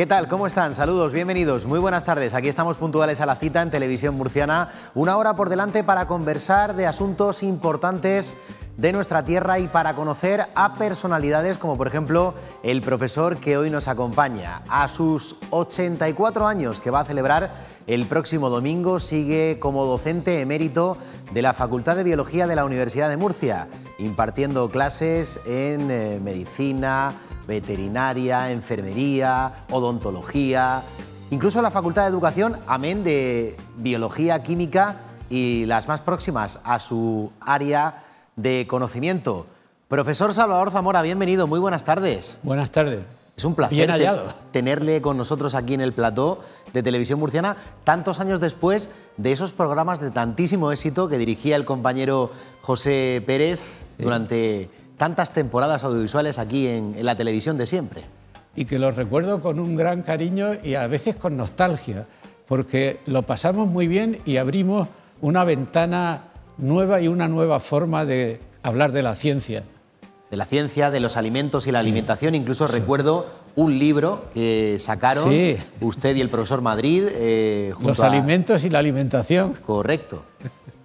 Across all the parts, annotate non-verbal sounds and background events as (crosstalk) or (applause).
¿Qué tal? ¿Cómo están? Saludos, bienvenidos. Muy buenas tardes. Aquí estamos puntuales a la cita en Televisión Murciana. Una hora por delante para conversar de asuntos importantes de nuestra tierra y para conocer a personalidades como por ejemplo el profesor que hoy nos acompaña. A sus 84 años que va a celebrar el próximo domingo sigue como docente emérito de la Facultad de Biología de la Universidad de Murcia, impartiendo clases en eh, medicina, veterinaria, enfermería, odontología, incluso la Facultad de Educación, amén de biología, química y las más próximas a su área de conocimiento. Profesor Salvador Zamora, bienvenido, muy buenas tardes. Buenas tardes. Es un placer tenerle con nosotros aquí en el plató de Televisión Murciana, tantos años después de esos programas de tantísimo éxito que dirigía el compañero José Pérez durante tantas temporadas audiovisuales aquí en, la televisión de siempre. Y que los recuerdo con un gran cariño y a veces con nostalgia, porque lo pasamos muy bien y abrimos una ventana nueva y una nueva forma de hablar de la ciencia. De la ciencia, de los alimentos y la alimentación. Incluso recuerdo un libro que sacaron usted y el profesor Madrid. Eh, los alimentos y la alimentación. Correcto.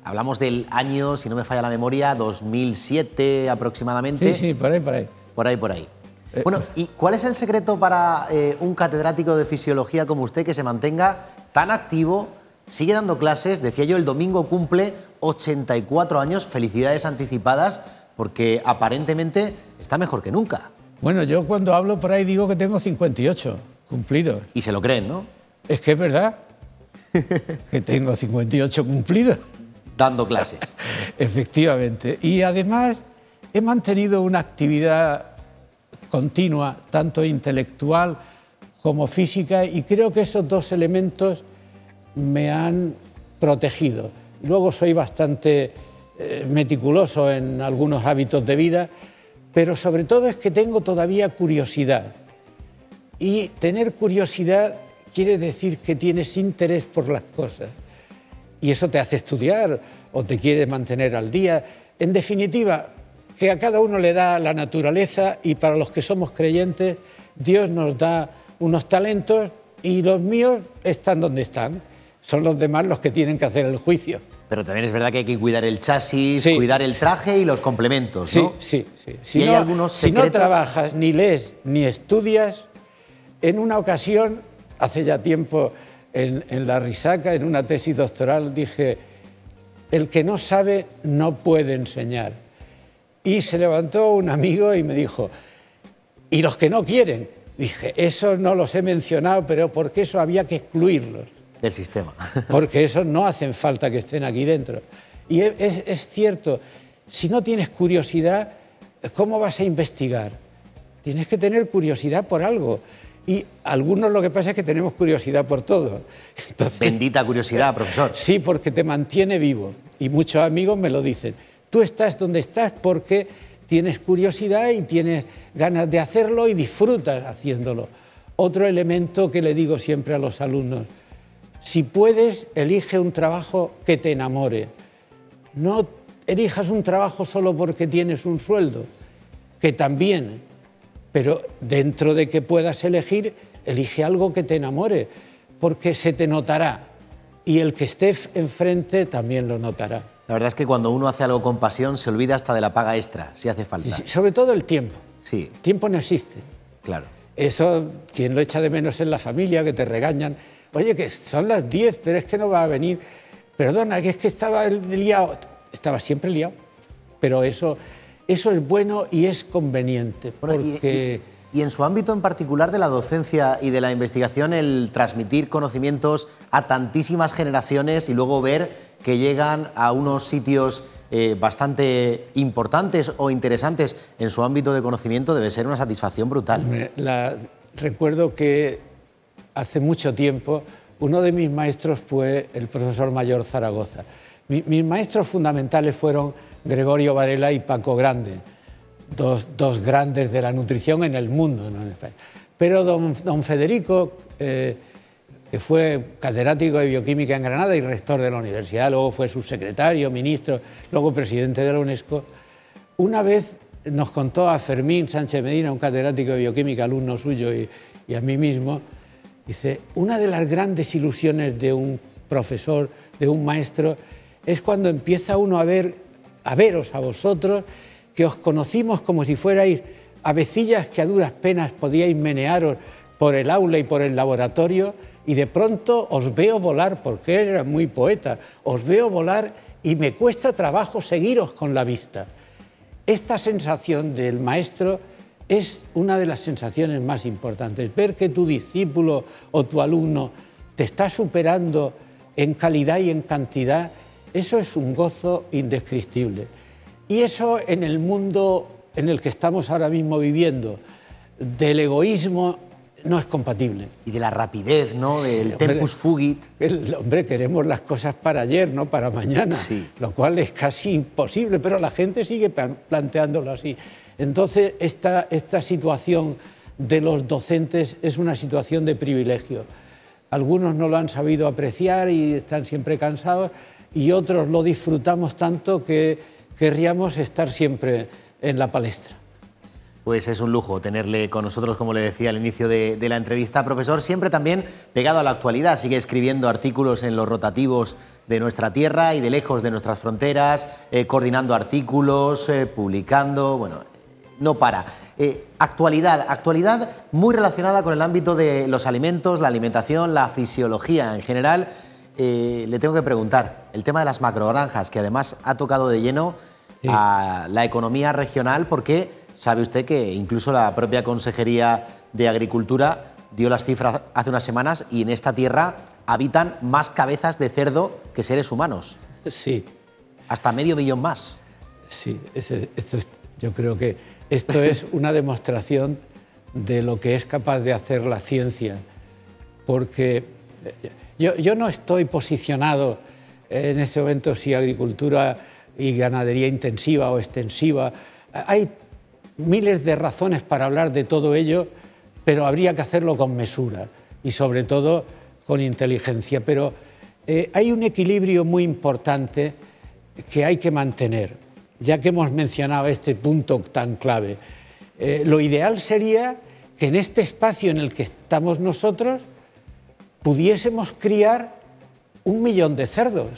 Hablamos del año, si no me falla la memoria, 2007 aproximadamente. Sí, sí, por ahí, por ahí. Por ahí, por ahí. Eh, bueno, ¿y cuál es el secreto para eh, un catedrático de fisiología como usted que se mantenga tan activo, sigue dando clases? Decía yo, el domingo cumple 84 años, felicidades anticipadas, porque aparentemente está mejor que nunca. Bueno, yo cuando hablo por ahí digo que tengo 58 cumplidos. Y se lo creen, ¿no? Es que es verdad (laughs) que tengo 58 cumplidos dando clases. (laughs) Efectivamente. Y además he mantenido una actividad continua, tanto intelectual como física, y creo que esos dos elementos me han protegido. Luego soy bastante eh, meticuloso en algunos hábitos de vida, pero sobre todo es que tengo todavía curiosidad. Y tener curiosidad quiere decir que tienes interés por las cosas y eso te hace estudiar o te quiere mantener al día. En definitiva, que a cada uno le da la naturaleza y para los que somos creyentes, Dios nos da unos talentos y los míos están donde están. Son los demás los que tienen que hacer el juicio. Pero también es verdad que hay que cuidar el chasis, cuidar el traje y los complementos, ¿no? Sí, sí. Si, algunos si no trabajas, ni lees, ni estudias, en una ocasión, hace ya tiempo, en, la risaca, en una tesis doctoral, dije, el que no sabe no puede enseñar. Y se levantó un amigo y me dijo, ¿y los que no quieren? Dije, esos no los he mencionado, pero porque eso había que excluirlos. Del sistema. (laughs) porque esos no hacen falta que estén aquí dentro. Y es cierto, si no tienes curiosidad, ¿cómo vas a investigar? Tienes que tener curiosidad por algo. Y algunos lo que pasa es que tenemos curiosidad por todo. (laughs) Bendita curiosidad, profesor. Sí, porque te mantiene vivo. Y muchos amigos me lo dicen. Tú estás donde estás porque tienes curiosidad y tienes ganas de hacerlo y disfrutas haciéndolo. Otro elemento que le digo siempre a los alumnos, si puedes, elige un trabajo que te enamore. No elijas un trabajo solo porque tienes un sueldo, que también pero dentro de que puedas elegir, elige algo que te enamore, porque se te notará y el que esté enfrente también lo notará. La verdad es que cuando uno hace algo con pasión se olvida hasta de la paga extra, si hace falta. sobre todo el tiempo. Sí. El tiempo no existe. Claro. Eso, quien lo echa de menos en la familia, que te regañan. Oye, que son las 10, pero es que no va a venir. Perdona, que es que estaba liado. Estaba siempre liado. Pero eso eso es bueno y es conveniente. y, en su ámbito en particular de la docencia y de la investigación, el transmitir conocimientos a tantísimas generaciones y luego ver que llegan a unos sitios eh, bastante importantes o interesantes en su ámbito de conocimiento debe ser una satisfacción brutal. recuerdo que hace mucho tiempo uno de mis maestros fue el profesor mayor Zaragoza. mis maestros fundamentales fueron Gregorio Varela y Paco Grande, dos, grandes de la nutrición en el mundo, Pero don, Federico, eh, que fue catedrático de bioquímica en Granada y rector de la universidad, luego fue subsecretario, ministro, luego presidente de la UNESCO, una vez nos contó a Fermín Sánchez Medina, un catedrático de bioquímica, alumno suyo y a mí mismo, dice, una de las grandes ilusiones de un profesor, de un maestro, es cuando empieza uno a ver a veros a vosotros, que os conocimos como si fuerais avecillas que a duras penas podíais menearos por el aula y por el laboratorio, y de pronto os veo volar, porque era muy poeta, os veo volar y me cuesta trabajo seguiros con la vista. Esta sensación del maestro es una de las sensaciones más importantes, ver que tu discípulo o tu alumno te está superando en calidad y en cantidad eso es un gozo indescriptible. Y eso en el mundo en el que estamos ahora mismo viviendo, del egoísmo, no es compatible. Y de la rapidez, ¿no? Del tempus fugit. El, hombre, queremos las cosas para ayer, no para mañana, sí. lo cual es casi imposible, pero la gente sigue planteándolo así. Entonces, esta, esta situación de los docentes es una situación de privilegio. Algunos no lo han sabido apreciar y están siempre cansados, y otros lo disfrutamos tanto que querríamos estar siempre en la palestra. Pues es un lujo tenerle con nosotros, como le decía al inicio de, la entrevista, profesor, siempre también pegado a la actualidad, sigue escribiendo artículos en los rotativos de nuestra tierra y de lejos de nuestras fronteras, eh, coordinando artículos, eh, publicando, bueno, no para. Eh, actualidad, actualidad muy relacionada con el ámbito de los alimentos, la alimentación, la fisiología en general. Eh, le tengo que preguntar, el tema de las macrogranjas, que además ha tocado de lleno a la economía regional, porque sabe usted que incluso la propia Consejería de Agricultura dio las cifras hace unas semanas y en esta tierra habitan más cabezas de cerdo que seres humanos. Sí. Hasta medio millón más. Sí, yo creo que esto es (laughs) una demostración de lo que es capaz de hacer la ciencia, porque eh, yo, no estoy posicionado en ese momento si agricultura y ganadería intensiva o extensiva. Hay miles de razones para hablar de todo ello, pero habría que hacerlo con mesura y sobre todo con inteligencia. Pero eh, hay un equilibrio muy importante que hay que mantener, ya que hemos mencionado este punto tan clave. Eh, lo ideal sería que en este espacio en el que estamos nosotros pudiésemos criar un millón de cerdos,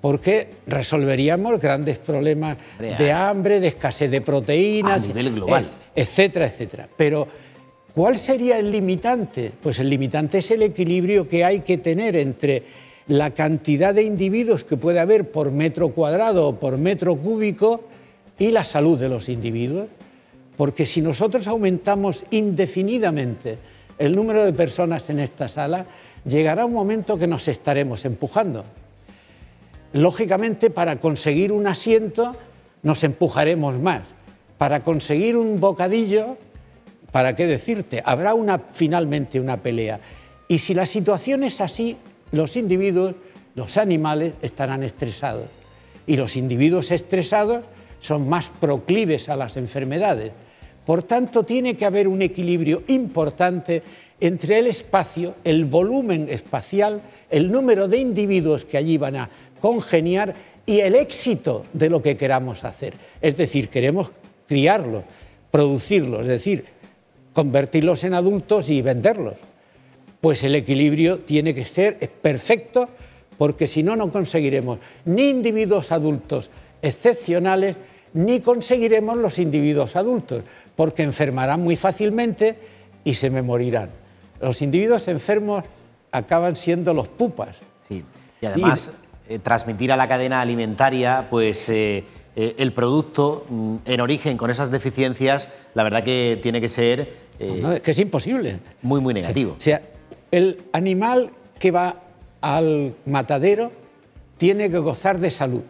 porque resolveríamos grandes problemas de hambre, de escasez de proteínas, a nivel global. etcétera, etcétera. Pero, ¿cuál sería el limitante? Pues el limitante es el equilibrio que hay que tener entre la cantidad de individuos que puede haber por metro cuadrado o por metro cúbico y la salud de los individuos. Porque si nosotros aumentamos indefinidamente el número de personas en esta sala, llegará un momento que nos estaremos empujando. Lógicamente, para conseguir un asiento nos empujaremos más. Para conseguir un bocadillo, ¿para qué decirte? Habrá finalmente una pelea. Y si la situación es así, los individuos, los animales, estarán estresados. Y los individuos estresados son más proclives a las enfermedades. Por tanto, tiene que haber un equilibrio importante entre el espacio, el volumen espacial, el número de individuos que allí van a congeniar y el éxito de lo que queramos hacer. Es decir, queremos criarlos, producirlos, es decir, convertirlos en adultos y venderlos. Pues el equilibrio tiene que ser perfecto porque si no, no conseguiremos ni individuos adultos excepcionales, ni conseguiremos los individuos adultos, porque enfermarán muy fácilmente y se me morirán. Los individuos enfermos acaban siendo los pupas. Sí, y además eh, transmitir a la cadena alimentaria, pues... Eh, eh, el producto mm, en origen con esas deficiencias, la verdad que tiene que ser... no, es que es imposible. Muy, muy negativo. O sea, el animal que va al matadero tiene que gozar de salud.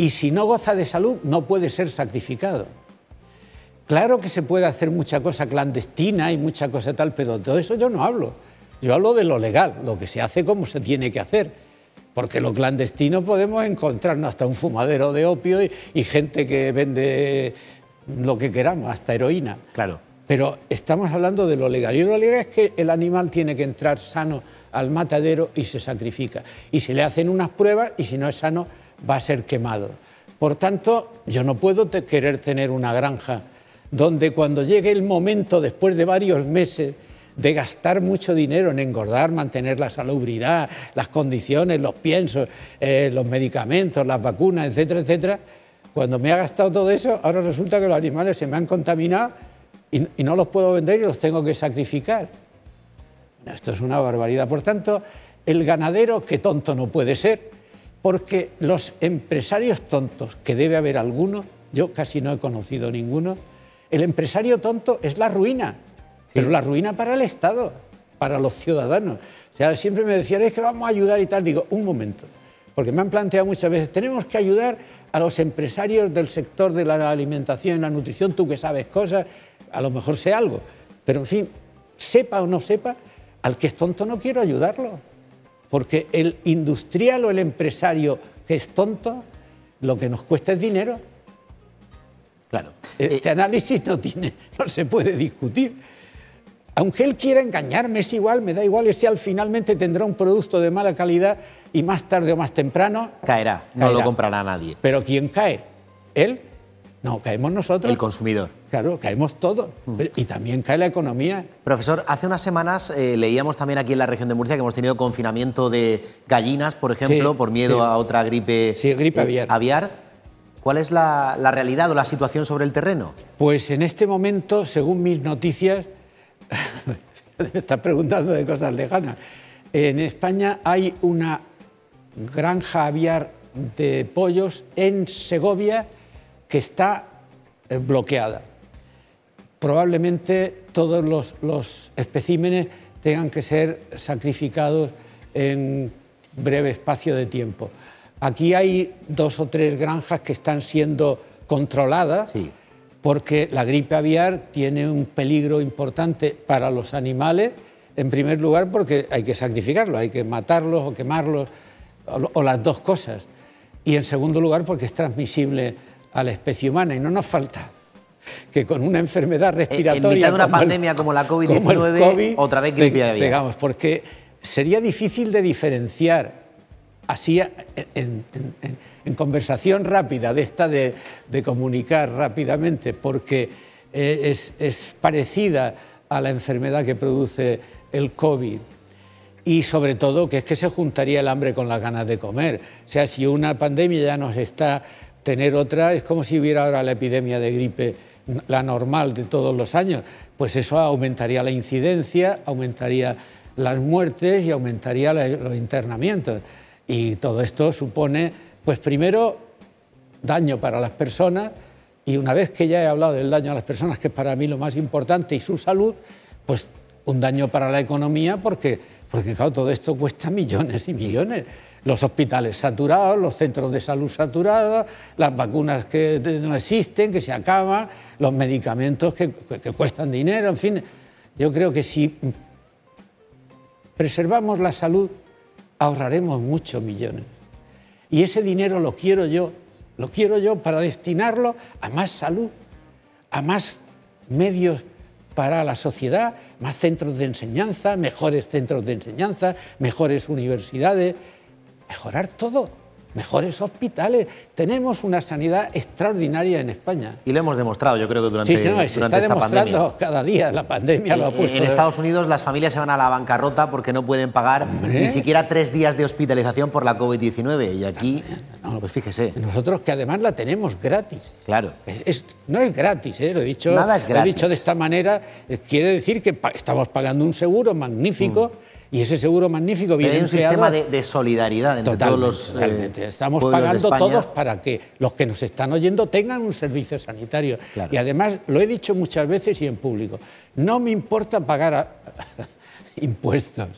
Y si no goza de salud, no puede ser sacrificado. Claro que se puede hacer mucha cosa clandestina y mucha cosa tal, pero de todo eso yo no hablo. Yo hablo de lo legal, lo que se hace como se tiene que hacer. Porque lo clandestino podemos encontrarnos hasta un fumadero de opio y, gente que vende lo que queramos, hasta heroína. Claro. Pero estamos hablando de lo legal. Y lo legal es que el animal tiene que entrar sano al matadero y se sacrifica. Y se le hacen unas pruebas y si no es sano, va a ser quemado. Por tanto, yo no puedo querer tener una granja donde cuando llegue el momento, después de varios meses, de gastar mucho dinero en engordar, mantener la salubridad, las condiciones, los piensos, eh, los medicamentos, las vacunas, etcétera, etcétera. Cuando me ha gastado todo eso, ahora resulta que los animales se me han contaminado y, no los puedo vender y los tengo que sacrificar. esto es una barbaridad. Por tanto, el ganadero, que tonto no puede ser, porque los empresarios tontos, que debe haber algunos, yo casi no he conocido ninguno, el empresario tonto es la ruina, pero la ruina para el Estado, para los ciudadanos. O sea, siempre me decían, es que vamos a ayudar y tal. Digo, un momento, porque me han planteado muchas veces, tenemos que ayudar a los empresarios del sector de la alimentación, la nutrición, tú que sabes cosas, a lo mejor sé algo, pero en fin, sepa o no sepa, al que es tonto no quiero ayudarlo. Porque el industrial o el empresario que es tonto, lo que nos cuesta es dinero. Claro. Eh, eh, este análisis no, tiene, no se puede discutir. Aunque él quiera engañarme, es igual, me da igual, si al finalmente tendrá un producto de mala calidad y más tarde o más temprano... caerá. no lo comprará nadie. Pero ¿quién cae? ¿Él? No, caemos nosotros. El consumidor. Claro, caemos todos. Mm. Y también cae la economía. Profesor, hace unas semanas eh, leíamos también aquí en la región de Murcia que hemos tenido confinamiento de gallinas, por ejemplo, por miedo a otra gripe, eh, aviar. ¿Cuál es la, la, realidad o la situación sobre el terreno? Pues en este momento, según mis noticias, (laughs) me está preguntando de cosas lejanas. En España hay una granja aviar de pollos en Segovia que está eh, bloqueada probablemente todos los, especímenes tengan que ser sacrificados en breve espacio de tiempo. Aquí hay dos o tres granjas que están siendo controladas porque la gripe aviar tiene un peligro importante para los animales, en primer lugar porque hay que sacrificarlos, hay que matarlos o quemarlos, o las dos cosas, y en segundo lugar porque es transmisible a la especie humana y no nos falta que con una enfermedad respiratoria. En mitad de una pandemia como la COVID-19, otra vez gripe de Digamos, porque sería difícil de diferenciar así en, conversación rápida, de esta de, comunicar rápidamente, porque eh, es, es parecida a la enfermedad que produce el COVID y sobre todo que es que se juntaría el hambre con las ganas de comer. O sea, si una pandemia ya nos está tener otra, es como si hubiera ahora la epidemia de gripe la normal de todos los años, pues eso aumentaría la incidencia, aumentaría las muertes y aumentaría los internamientos. Y todo esto supone, pues primero, daño para las personas, y una vez que ya he hablado del daño a las personas, que es para mí lo más importante, y su salud, pues un daño para la economía, porque, porque claro, todo esto cuesta millones y millones los hospitales saturados, los centros de salud saturados, las vacunas que no existen, que se acaban, los medicamentos que, cuestan dinero, en fin. Yo creo que si preservamos la salud, ahorraremos muchos millones. Y ese dinero lo quiero yo, lo quiero yo para destinarlo a más salud, a más medios para la sociedad, más centros de enseñanza, mejores centros de enseñanza, mejores universidades, mejorar todo. Mejores hospitales. Tenemos una sanidad extraordinaria en España. Y lo hemos demostrado, yo creo que durante, sí, sí, durante esta Cada día la pandemia lo ha puesto. En ¿eh? Estados Unidos las familias se van a la bancarrota porque no pueden pagar ni siquiera tres días de hospitalización por la COVID-19. Y aquí, no, pues fíjese. Nosotros que además la tenemos gratis. Claro. no es gratis, ¿eh? lo he dicho. Nada es gratis. Lo he dicho de esta manera. Eh, quiere decir que estamos pagando un seguro magnífico. Mm. Y ese seguro magnífico viene Pero hay un sistema de, solidaridad entre todos los. Eh, Estamos pagando todos para que los que nos están oyendo tengan un servicio sanitario. Y además, lo he dicho muchas veces y en público, no me importa pagar (laughs) impuestos.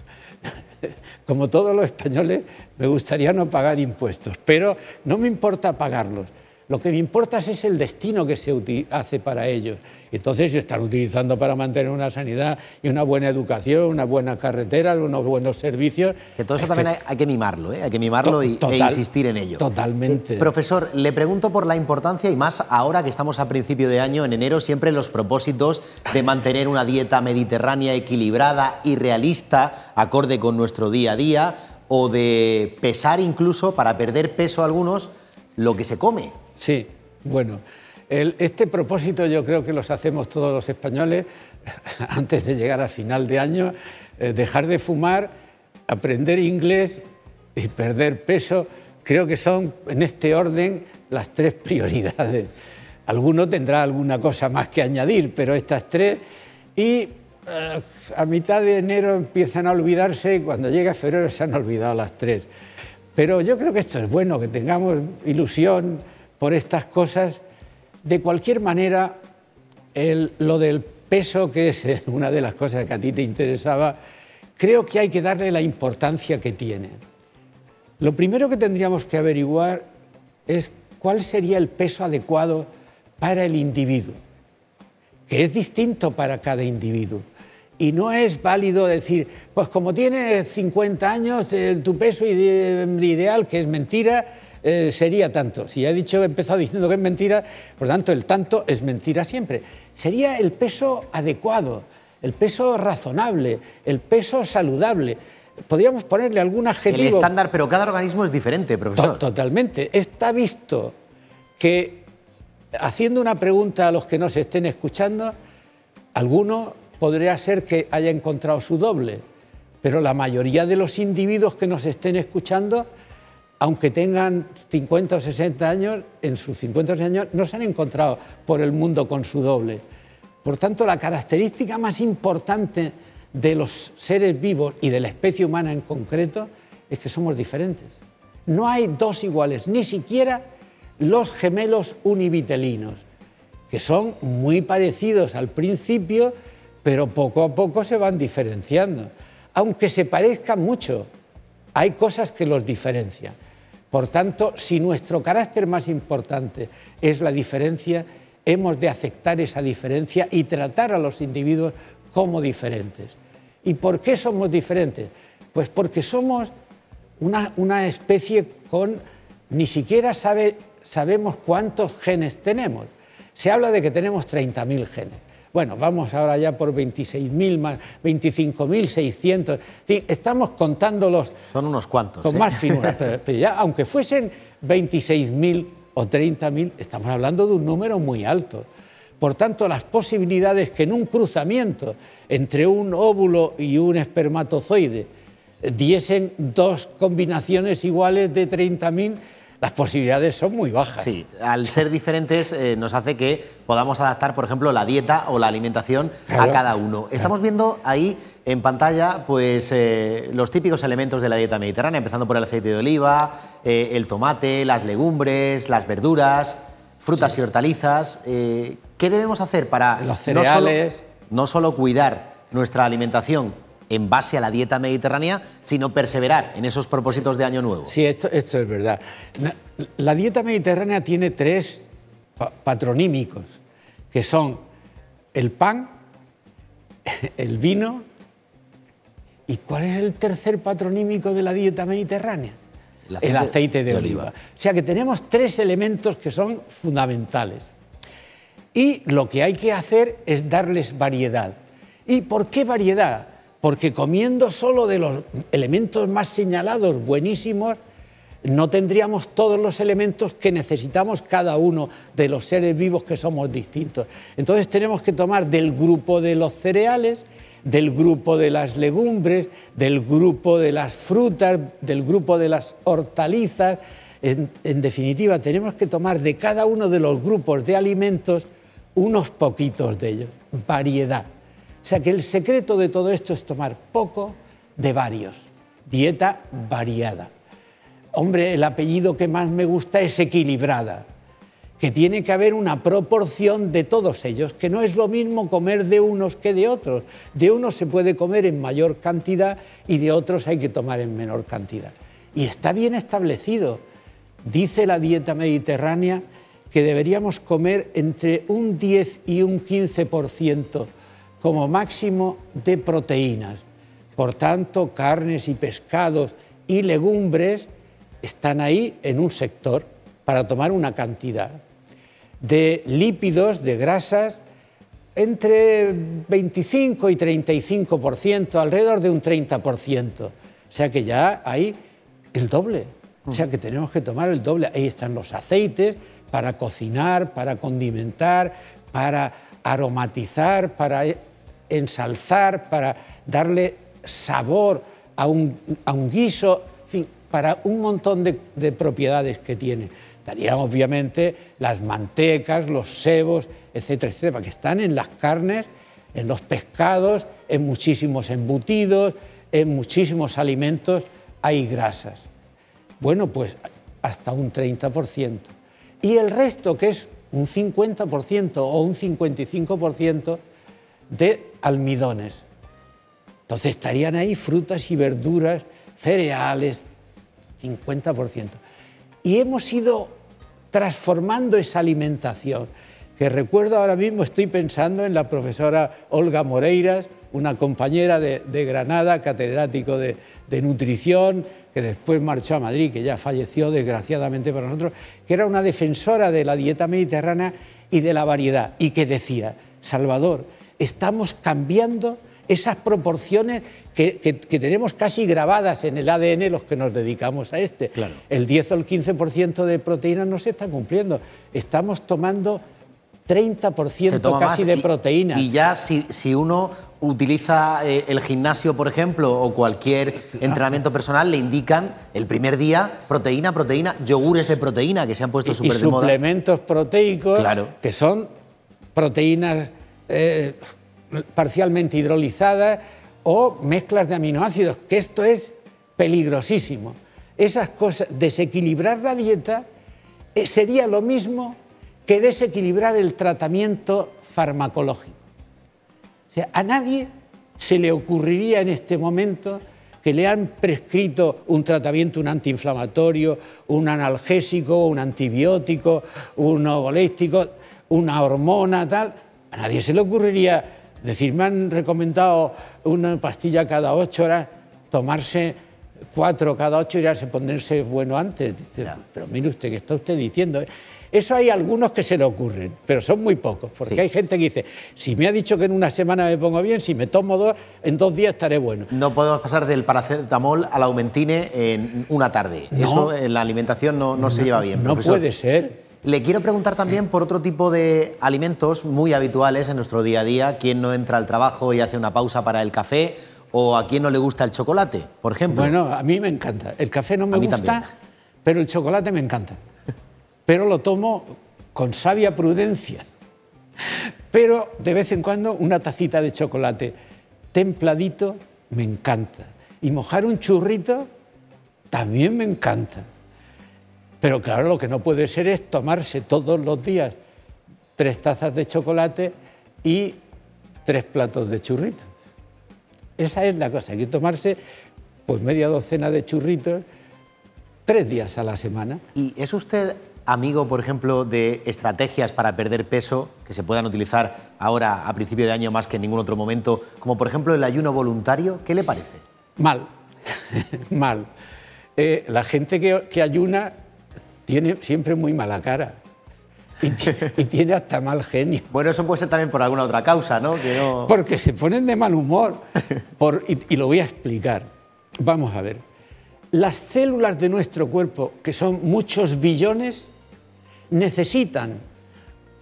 (laughs) Como todos los españoles, me gustaría no pagar impuestos, pero no me importa pagarlos lo que me importa es el destino que se hace para ellos. Entonces yo están utilizando para mantener una sanidad y una buena educación, una buena carretera, unos buenos servicios. Que todo eso también hay, que mimarlo, ¿eh? hay que mimarlo e insistir en ello. Totalmente. Eh, profesor, le pregunto por la importancia y más ahora que estamos a principio de año, en enero, siempre los propósitos de mantener una dieta mediterránea equilibrada y realista, acorde con nuestro día a día, o de pesar incluso para perder peso algunos lo que se come. Sí, bueno. este propósito yo creo que los hacemos todos los españoles (laughs) antes de llegar a final de año, eh, dejar de fumar, aprender inglés y perder peso. Creo que son en este orden las tres prioridades. Alguno tendrá alguna cosa más que añadir, pero estas tres. Y eh, a mitad de enero empiezan a olvidarse y cuando llega febrero se han olvidado las tres. Pero yo creo que esto es bueno, que tengamos ilusión, por estas cosas. De cualquier manera, el, lo del peso, que es eh, (laughs) una de las cosas que a ti te interesaba, creo que hay que darle la importancia que tiene. Lo primero que tendríamos que averiguar es cuál sería el peso adecuado para el individuo, que es distinto para cada individuo. Y no es válido decir, pues como tienes 50 años, eh, tu peso ideal, que es mentira, eh, sería tanto. Si ya he dicho, he empezado diciendo que es mentira, por lo tanto, el tanto es mentira siempre. Sería el peso adecuado, el peso razonable, el peso saludable. Podríamos ponerle algún adjetivo. El estándar, pero cada organismo es diferente, profesor. Totalmente. Está visto que haciendo una pregunta a los que nos estén escuchando, alguno podría ser que haya encontrado su doble, pero la mayoría de los individuos que nos estén escuchando, aunque tengan 50 o 60 años, en sus 50 o 60 años no se han encontrado por el mundo con su doble. Por tanto, la característica más importante de los seres vivos y de la especie humana en concreto es que somos diferentes. No hay dos iguales, ni siquiera los gemelos univitelinos, que son muy parecidos al principio, pero poco a poco se van diferenciando. Aunque se parezcan mucho, hay cosas que los diferencian. Por tanto, si nuestro carácter más importante es la diferencia, hemos de aceptar esa diferencia y tratar a los individuos como diferentes. ¿Y por qué somos diferentes? Pues porque somos una, especie con ni siquiera sabemos cuántos genes tenemos. Se habla de que tenemos 30.000 genes. Bueno, vamos ahora ya por 26.000 más, 25.600. En fin, estamos contándolos. Son unos cuantos. Con ¿eh? más figuras, (laughs) pero, pero ya, aunque fuesen 26.000 o 30.000, estamos hablando de un número muy alto. Por tanto, las posibilidades que en un cruzamiento entre un óvulo y un espermatozoide diesen dos combinaciones iguales de 30.000 las posibilidades son muy bajas. Sí, al ser diferentes eh, nos hace que podamos adaptar, por ejemplo, la dieta o la alimentación a cada uno. Estamos viendo ahí en pantalla pues, eh, los típicos elementos de la dieta mediterránea, empezando por el aceite de oliva, eh, el tomate, las legumbres, las verduras, frutas y hortalizas. ¿Qué debemos hacer para No, solo, no solo cuidar nuestra alimentación, en base a la dieta mediterránea, sino perseverar en esos propósitos de Año Nuevo. Sí, esto, es verdad. La dieta mediterránea tiene tres patronímicos, que son el pan, (laughs) el vino y ¿cuál es el tercer patronímico de la dieta mediterránea? El aceite, de, oliva. O sea que tenemos tres elementos que son fundamentales. Y lo que hay que hacer es darles variedad. ¿Y por qué variedad? porque comiendo solo de los elementos más señalados, buenísimos, no tendríamos todos los elementos que necesitamos cada uno de los seres vivos que somos distintos. Entonces tenemos que tomar del grupo de los cereales, del grupo de las legumbres, del grupo de las frutas, del grupo de las hortalizas. En, definitiva, tenemos que tomar de cada uno de los grupos de alimentos unos poquitos de ellos, variedad. O sea que el secreto de todo esto es tomar poco de varios, dieta variada. Hombre, el apellido que más me gusta es equilibrada, que tiene que haber una proporción de todos ellos, que no es lo mismo comer de unos que de otros. De unos se puede comer en mayor cantidad y de otros hay que tomar en menor cantidad. Y está bien establecido. Dice la dieta mediterránea que deberíamos comer entre un 10 y un 15% como máximo de proteínas. Por tanto, carnes y pescados y legumbres están ahí en un sector para tomar una cantidad. De lípidos, de grasas, entre 25 y 35%, alrededor de un 30%. O sea que ya hay el doble. O sea que tenemos que tomar el doble. Ahí están los aceites para cocinar, para condimentar, para aromatizar, para ensalzar, para darle sabor a un, un guiso, para un montón de, propiedades que tiene. Darían obviamente las mantecas, los sebos, etcétera, etcétera, que están en las carnes, en los pescados, en muchísimos embutidos, en muchísimos alimentos hay grasas. Bueno, pues hasta un 30%. Y el resto, que es un 50% o un 55%, de almidones. Entonces estarían ahí frutas y verduras, cereales, 50%. Y hemos ido transformando esa alimentación, que recuerdo ahora mismo, estoy pensando en la profesora Olga Moreiras, una compañera de, Granada, catedrático de, de, nutrición, que después marchó a Madrid, que ya falleció desgraciadamente para nosotros, que era una defensora de la dieta mediterránea y de la variedad, y que decía, Salvador, estamos cambiando esas proporciones que, tenemos casi grabadas en el ADN los que nos dedicamos a este. El 10 o el 15% de proteínas no se están cumpliendo. Estamos tomando 30% casi de proteínas. proteína. Y ya si, si uno utiliza eh, el gimnasio, por ejemplo, o cualquier entrenamiento personal, le indican el primer día proteína, proteína, yogures de proteína que se han puesto súper de moda. suplementos proteicos que son proteínas eh, parcialmente hidrolizadas o mezclas de aminoácidos, que esto es peligrosísimo. Esas cosas, desequilibrar la dieta eh, sería lo mismo que desequilibrar el tratamiento farmacológico. O sea, a nadie se le ocurriría en este momento que le han prescrito un tratamiento, un antiinflamatorio, un analgésico, un antibiótico, un oboléctico una hormona, tal, a nadie se le ocurriría decir, me han recomendado una pastilla cada ocho horas, tomarse cuatro cada ocho horas se ponerse bueno antes. pero mire usted, ¿qué está usted diciendo? Eso hay algunos que se le ocurren, pero son muy pocos, porque hay gente que dice, si me ha dicho que en una semana me pongo bien, si me tomo dos, en dos días estaré bueno. No podemos pasar del paracetamol al aumentine en una tarde. Eso en la alimentación no, se lleva bien. No puede ser. Le quiero preguntar también por otro tipo de alimentos muy habituales en nuestro día a día. ¿Quién no entra al trabajo y hace una pausa para el café? ¿O a quién no le gusta el chocolate, por ejemplo? Bueno, a mí me encanta. El café no me gusta, pero el chocolate me encanta. Pero lo tomo con sabia prudencia. Pero de vez en cuando una tacita de chocolate templadito me encanta. Y mojar un churrito también me encanta. Pero claro, lo que no puede ser es tomarse todos los días tres tazas de chocolate y tres platos de churritos. Esa es la cosa, hay que tomarse pues media docena de churritos tres días a la semana. ¿Y es usted amigo, por ejemplo, de estrategias para perder peso que se puedan utilizar ahora a principio de año más que en ningún otro momento, como por ejemplo el ayuno voluntario? ¿Qué le parece? Mal, (laughs) mal. Eh, la gente que, que ayuna tiene siempre muy mala cara. (laughs) Y, tiene hasta mal genio. Bueno, eso puede ser también por alguna otra causa, ¿no? Porque se ponen de mal humor. (laughs) y, lo voy a explicar. Vamos a ver. Las células de nuestro cuerpo, que son muchos billones, necesitan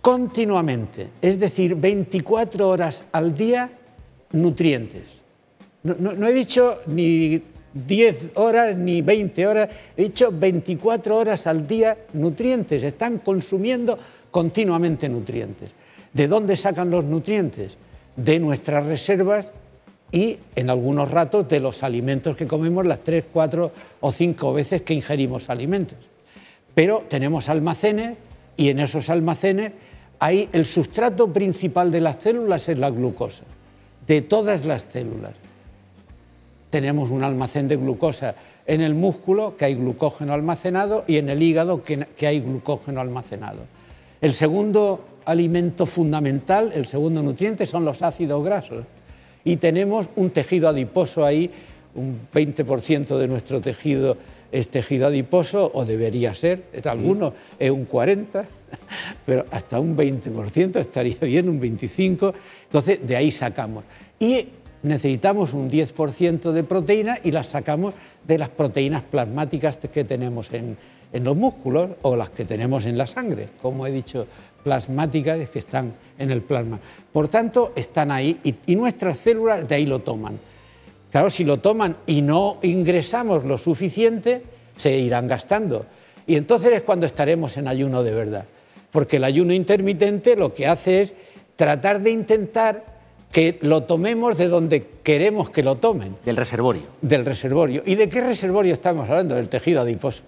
continuamente, es decir, 24 horas al día, nutrientes. no he dicho ni 10 horas ni 20 horas, he dicho 24 horas al día nutrientes, están consumiendo continuamente nutrientes. ¿De dónde sacan los nutrientes? De nuestras reservas y en algunos ratos de los alimentos que comemos las 3, 4 o 5 veces que ingerimos alimentos. Pero tenemos almacenes y en esos almacenes hay el sustrato principal de las células es la glucosa, de todas las células tenemos un almacén de glucosa en el músculo, que hay glucógeno almacenado, y en el hígado, que, hay glucógeno almacenado. El segundo alimento fundamental, el segundo nutriente, son los ácidos grasos. Y tenemos un tejido adiposo ahí, un 20% de nuestro tejido es tejido adiposo, o debería ser, algunos mm. es un 40, (laughs) pero hasta un 20%, estaría bien un 25, entonces de ahí sacamos. Y necesitamos un 10% de proteína y las sacamos de las proteínas plasmáticas que tenemos en, los músculos o las que tenemos en la sangre, como he dicho, plasmáticas que están en el plasma. Por tanto, están ahí y nuestras células de ahí lo toman. Claro, si lo toman y no ingresamos lo suficiente, se irán gastando. Y entonces es cuando estaremos en ayuno de verdad. Porque el ayuno intermitente lo que hace es tratar de intentar que lo tomemos de donde queremos que lo tomen. Del reservorio. Del reservorio. ¿Y de qué reservorio estamos hablando? Del tejido adiposo.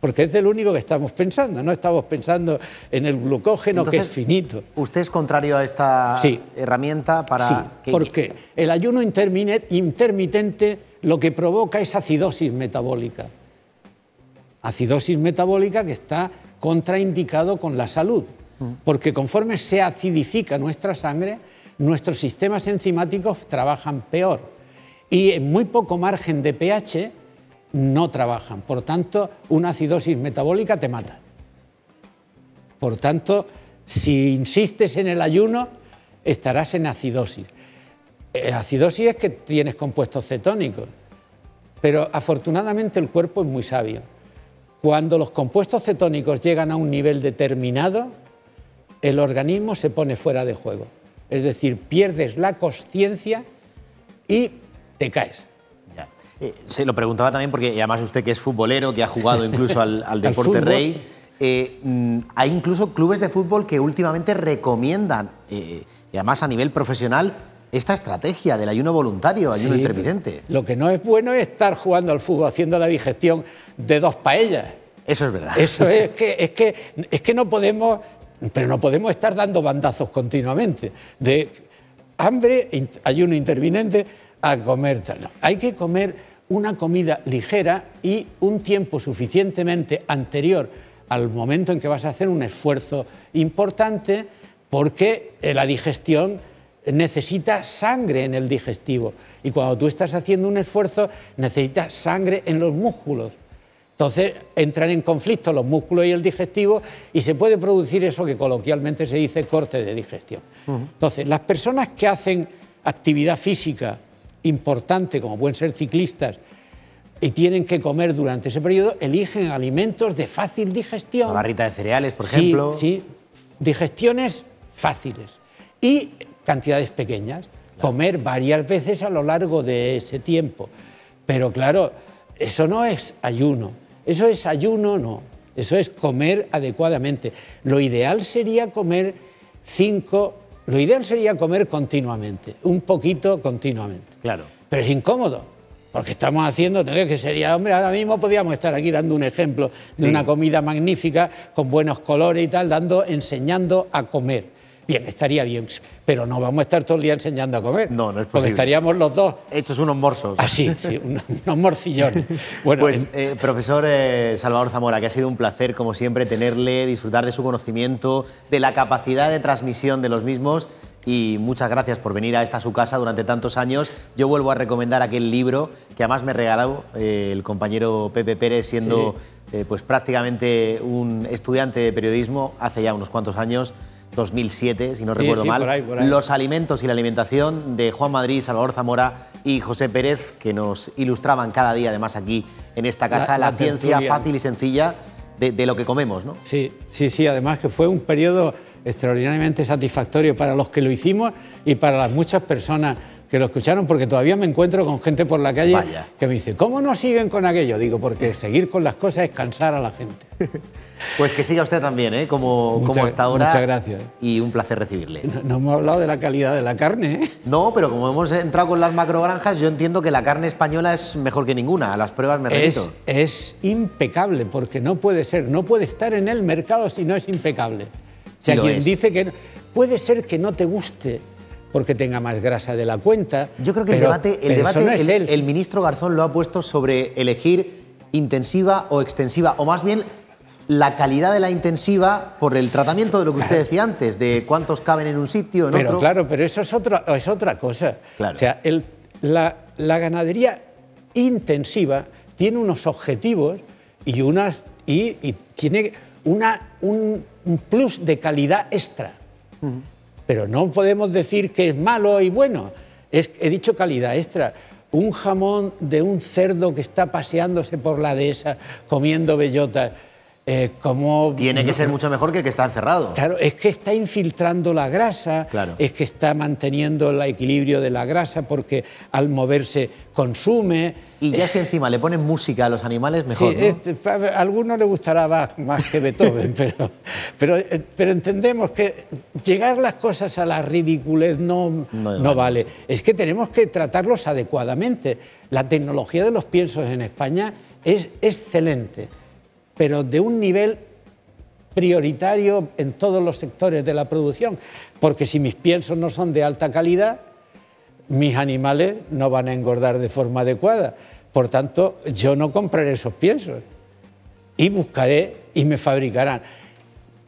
Porque es el único que estamos pensando, no estamos pensando en el glucógeno que es finito. ¿Usted es contrario a esta herramienta para.? Sí, porque el ayuno intermitente lo que provoca es acidosis metabólica. Acidosis metabólica que está contraindicado con la salud. Mm. Porque conforme se acidifica nuestra sangre, nuestros sistemas enzimáticos trabajan peor y en muy poco margen de pH no trabajan. Por tanto, una acidosis metabólica te mata. Por tanto, si insistes en el ayuno, estarás en acidosis. Eh, acidosis es que tienes compuestos cetónicos, pero afortunadamente el cuerpo es muy sabio. Cuando los compuestos cetónicos llegan a un nivel determinado, el organismo se pone fuera de juego. Es decir, pierdes la conciencia y te caes. Eh, se lo preguntaba también porque además usted que es futbolero, que ha jugado (laughs) incluso al, deporte rey, eh, mm, hay incluso clubes de fútbol que últimamente recomiendan, eh, y además a nivel profesional, esta estrategia del ayuno voluntario, ayuno intermitente. Lo que no es bueno es estar jugando al fútbol haciendo la digestión de dos paellas. Eso es verdad. Eso es que, es que, es que no podemos pero no podemos estar dando bandazos continuamente de hambre, ayuno interviniente a comer tal. Hay que comer una comida ligera y un tiempo suficientemente anterior al momento en que vas a hacer un esfuerzo importante porque eh, la digestión necesita sangre en el digestivo y cuando tú estás haciendo un esfuerzo necesitas sangre en los músculos entonces entran en conflicto los músculos y el digestivo y se puede producir eso que coloquialmente se dice corte de digestión. Entonces, las personas que hacen actividad física importante, como pueden ser ciclistas, y tienen que comer durante ese periodo, eligen alimentos de fácil digestión. Una barrita de cereales, por ejemplo. Sí, digestiones fáciles y cantidades pequeñas. Comer varias veces a lo largo de ese tiempo. Pero claro, eso no es ayuno. Eso es ayuno, no. Eso es comer adecuadamente. Lo ideal sería comer cinco, lo ideal sería comer continuamente, un poquito continuamente. Claro. Pero es incómodo, porque estamos haciendo, que sería, hombre, ahora mismo podríamos estar aquí dando un ejemplo de una comida magnífica, con buenos colores y tal, dando, enseñando a comer. Bien, estaría bien, pero no vamos a estar todo el día enseñando a comer. No, no es posible. Porque estaríamos los dos. Hechos unos morsos. ah, sí, sí, unos, morcillones. (laughs) Bueno, pues, eh, profesor eh, Salvador Zamora, que ha sido un placer, como siempre, tenerle, disfrutar de su conocimiento, de la capacidad de transmisión de los mismos y muchas gracias por venir a esta su casa durante tantos años. Yo vuelvo a recomendar aquel libro que además me regaló eh, el compañero Pepe Pérez siendo pues prácticamente un estudiante de periodismo hace ya unos cuantos años. 2007, si no recuerdo mal, Los alimentos y la alimentación de Juan Madrid, Salvador Zamora y José Pérez, que nos ilustraban cada día, además aquí en esta casa, la, ciencia fácil y sencilla de, lo que comemos, ¿no? Sí, sí, sí, además que fue un periodo extraordinariamente satisfactorio para los que lo hicimos y para las muchas personas que lo escucharon, porque todavía me encuentro con gente por la calle que me dice, ¿cómo no siguen con aquello? Digo, porque seguir con las cosas es cansar a la gente. (laughs) Pues que siga usted también, ¿eh? Como, como hasta ahora. Muchas gracias. Y un placer recibirle. No, hemos hablado de la calidad de la carne, ¿eh? No, pero como hemos entrado con las macrogranjas, yo entiendo que la carne española es mejor que ninguna. A las pruebas me repito. Es, es impecable, porque no puede ser, no puede estar en el mercado si no es impecable. O sea, quien dice que puede ser que no te guste porque tenga más grasa de la cuenta. Yo creo que el debate, el, el, ministro Garzón lo ha puesto sobre elegir intensiva o extensiva, o más bien la calidad de la intensiva por el tratamiento de lo que usted decía antes, de cuántos caben en un sitio, en pero, Claro, pero eso es, es otra cosa. O sea, la, ganadería intensiva tiene unos objetivos y, unas, y, tiene una, un, plus de calidad extra. Pero no podemos decir que es malo y bueno. he dicho calidad extra. Un jamón de un cerdo que está paseándose por la dehesa comiendo bellotas eh, Tiene que ser mucho mejor que el que está encerrado. Claro, es que está infiltrando la grasa, claro. es que está manteniendo el equilibrio de la grasa porque al moverse consume. Y ya si encima le ponen música a los animales, mejor. Sí, a algunos le gustará más, que Beethoven, (laughs) pero, eh, pero, entendemos que llegar las cosas a la ridiculez no, no vale. Es que tenemos que tratarlos adecuadamente. La tecnología de los piensos en España es excelente pero de un nivel prioritario en todos los sectores de la producción, porque si mis piensos no son de alta calidad, mis animales no van a engordar de forma adecuada. Por tanto, yo no compraré esos piensos y buscaré y me fabricarán.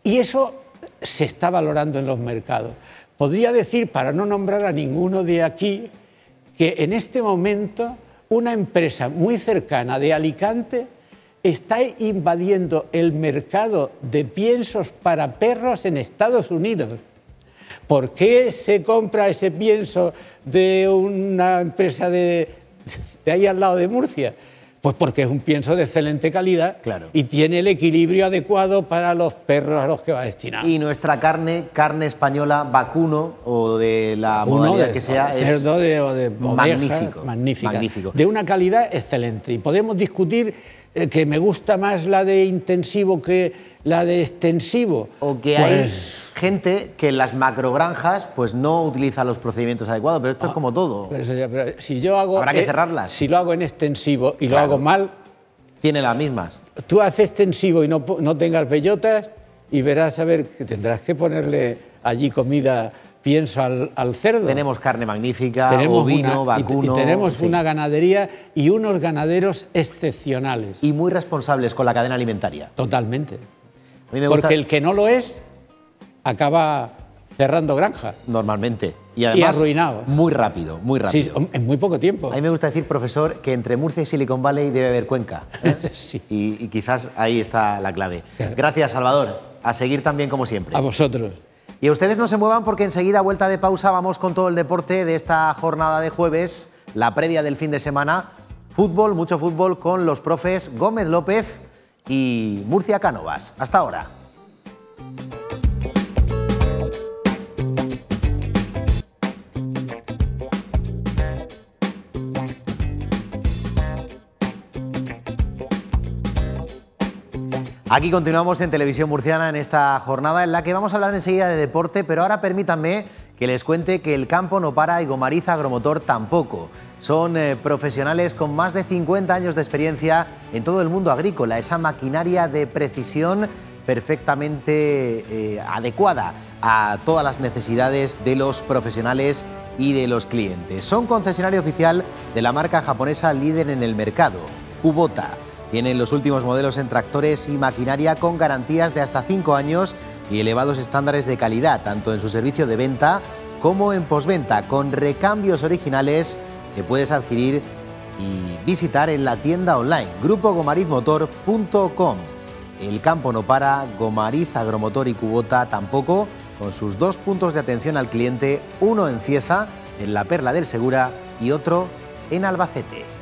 Y eso se está valorando en los mercados. Podría decir, para no nombrar a ninguno de aquí, que en este momento una empresa muy cercana de Alicante está invadiendo el mercado de piensos para perros en Estados Unidos. ¿Por qué se compra ese pienso de una empresa de, ahí al lado de Murcia? Pues porque es un pienso de excelente calidad y tiene el equilibrio adecuado para los perros a los que va destinado. Y nuestra carne, carne española vacuno o de la que sea, es magnífico, magnífico, de una calidad excelente. Y podemos discutir eh, que me gusta más la de intensivo que la de extensivo. O que hay pues gente que en las macrogranjas pues no utiliza los procedimientos adecuados, pero esto es ah, como todo. si yo hago... Habrá que eh, cerrarlas. Si lo hago en extensivo y lo hago mal... Tiene las mismas. Tú haces extensivo y no, no tengas bellotas y verás a ver que tendrás que ponerle allí comida pienso al, cerdo. Tenemos carne magnífica, tenemos ovino, vacuno. Y, tenemos una ganadería y unos ganaderos excepcionales. Y muy responsables con la cadena alimentaria. Totalmente. Porque el que no lo es acaba cerrando granja. Normalmente. Y además. arruinado. Muy rápido, muy rápido. Sí, en muy poco tiempo. A mí me gusta decir, profesor, que entre Murcia y Silicon Valley debe haber cuenca. ¿eh? (laughs) Y, quizás ahí está la clave. Gracias, Salvador. A seguir también como siempre. A vosotros. Y ustedes no se muevan porque enseguida, vuelta de pausa, vamos con todo el deporte de esta jornada de jueves, la previa del fin de semana. Fútbol, mucho fútbol con los profes Gómez López y Murcia Cánovas. Hasta ahora. Aquí continuamos en Televisión Murciana en esta jornada en la que vamos a hablar enseguida de deporte, pero ahora permítanme que les cuente que el campo no para y Gomariza Agromotor tampoco. Son eh, profesionales con más de 50 años de experiencia en todo el mundo agrícola, esa maquinaria de precisión perfectamente eh, adecuada a todas las necesidades de los profesionales y de los clientes. Son concesionario oficial de la marca japonesa líder en el mercado, Kubota. Tienen los últimos modelos en tractores y maquinaria con garantías de hasta 5 años y elevados estándares de calidad, tanto en su servicio de venta como en posventa, con recambios originales que puedes adquirir y visitar en la tienda online grupogomarizmotor.com. El campo no para, Gomariz Agromotor y Cubota tampoco, con sus dos puntos de atención al cliente, uno en Cieza, en la Perla del Segura y otro en Albacete.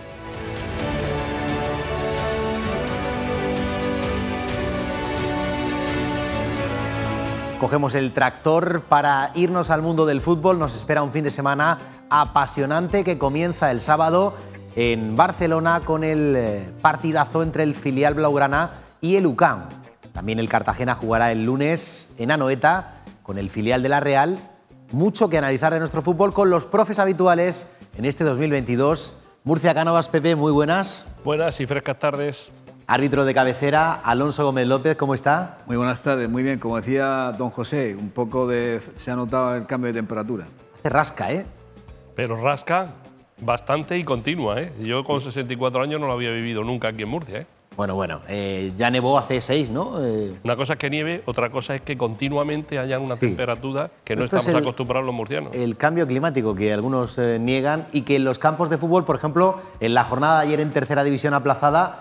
Cogemos el tractor para irnos al mundo del fútbol. Nos espera un fin de semana apasionante que comienza el sábado en Barcelona con el eh, partidazo entre el filial Blaugrana y el UCAM. También el Cartagena jugará el lunes en Anoeta con el filial de la Real. Mucho que analizar de nuestro fútbol con los profes habituales en este 2022. Murcia Cánovas, Pepe, muy buenas. Buenas y frescas tardes. Árbitro de cabecera, Alonso Gómez López, ¿cómo está? Muy buenas tardes, muy bien. Como decía don José, un poco de, se ha notado el cambio de temperatura. Hace rasca, ¿eh? Pero rasca bastante y continua, ¿eh? Yo con 64 años no lo había vivido nunca aquí en Murcia, ¿eh? Bueno, bueno, eh, ya nevó hace seis, ¿no? Eh, una cosa es que nieve, otra cosa es que continuamente haya una temperatura que no estamos acostumbrados los murcianos. El cambio climático que algunos eh, niegan y que en los campos de fútbol, por ejemplo, en la jornada de ayer en tercera división aplazada,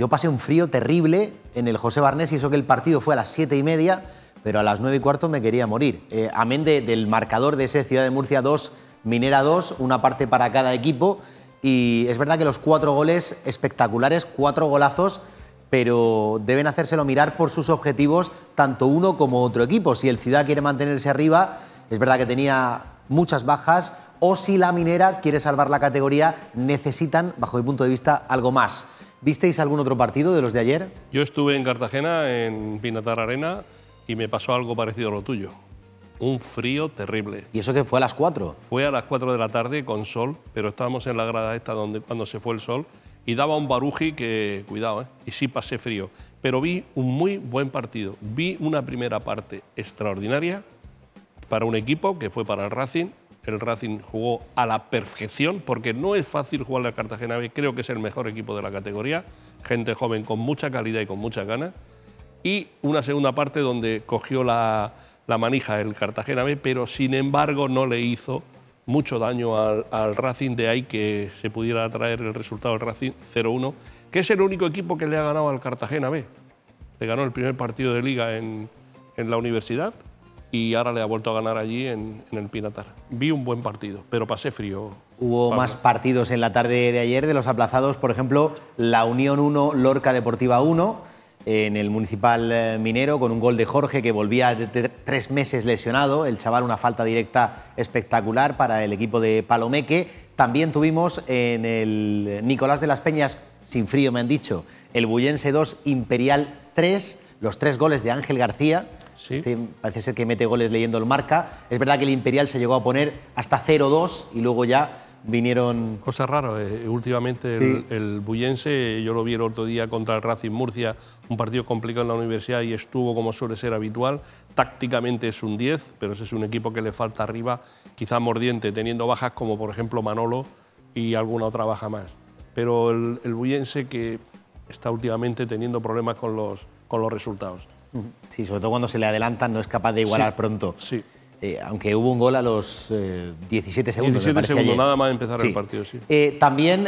yo pasé un frío terrible en el José Barnés y eso que el partido fue a las 7 y media, pero a las 9 y cuarto me quería morir. Eh, amén del marcador de ese Ciudad de Murcia 2, Minera 2, una parte para cada equipo. Y es verdad que los cuatro goles espectaculares, cuatro golazos, pero deben hacérselo mirar por sus objetivos tanto uno como otro equipo. Si el Ciudad quiere mantenerse arriba, es verdad que tenía muchas bajas, o si la minera quiere salvar la categoría, necesitan, bajo mi punto de vista, algo más. ¿Visteis algún otro partido de los de ayer? Yo estuve en Cartagena, en Pinatar Arena, y me pasó algo parecido a lo tuyo. Un frío terrible. ¿Y eso que fue a las 4? Fue a las 4 de la tarde con sol, pero estábamos en la grada esta donde, cuando se fue el sol y daba un baruji que, cuidado, ¿eh? y sí pasé frío. Pero vi un muy buen partido. Vi una primera parte extraordinaria para un equipo que fue para el Racing el Racing jugó a la perfección, porque no es fácil jugar al Cartagena B, creo que es el mejor equipo de la categoría, gente joven con mucha calidad y con mucha ganas, y una segunda parte donde cogió la, manija el Cartagena B, pero sin embargo no le hizo mucho daño al, Racing, de ahí que se pudiera traer el resultado del Racing 0-1, que es el único equipo que le ha ganado al Cartagena B. Le ganó el primer partido de liga en, en la universidad y ahora le ha vuelto a ganar allí en, el Pinatar. Vi un buen partido, pero pasé frío. Hubo más partidos en la tarde de ayer de los aplazados, por ejemplo, la Unión 1, Lorca Deportiva 1, en el Municipal eh, Minero, con un gol de Jorge que volvía de tres meses lesionado, el chaval una falta directa espectacular para el equipo de Palomeque. También tuvimos en el Nicolás de las Peñas, sin frío me han dicho, el Bullense 2, Imperial 3 los tres goles de Ángel García. parece ser que mete goles leyendo el marca. Es verdad que el Imperial se llegó a poner hasta 0-2 y luego ya vinieron... Cosa rara, eh, últimamente el, Bullense, yo lo vi el otro día contra el Racing Murcia, un partido complicado en la universidad y estuvo como suele ser habitual, tácticamente es un 10, pero ese es un equipo que le falta arriba, quizá mordiente, teniendo bajas como por ejemplo Manolo y alguna otra baja más. Pero el, el Bullense que está últimamente teniendo problemas con los con los resultados. Sí, sobre todo cuando se le adelantan, no es capaz de igualar pronto. Sí. Eh, aunque hubo un gol a los 17 eh, segundos. 17 segundos, nada más empezar el partido, sí. Eh, también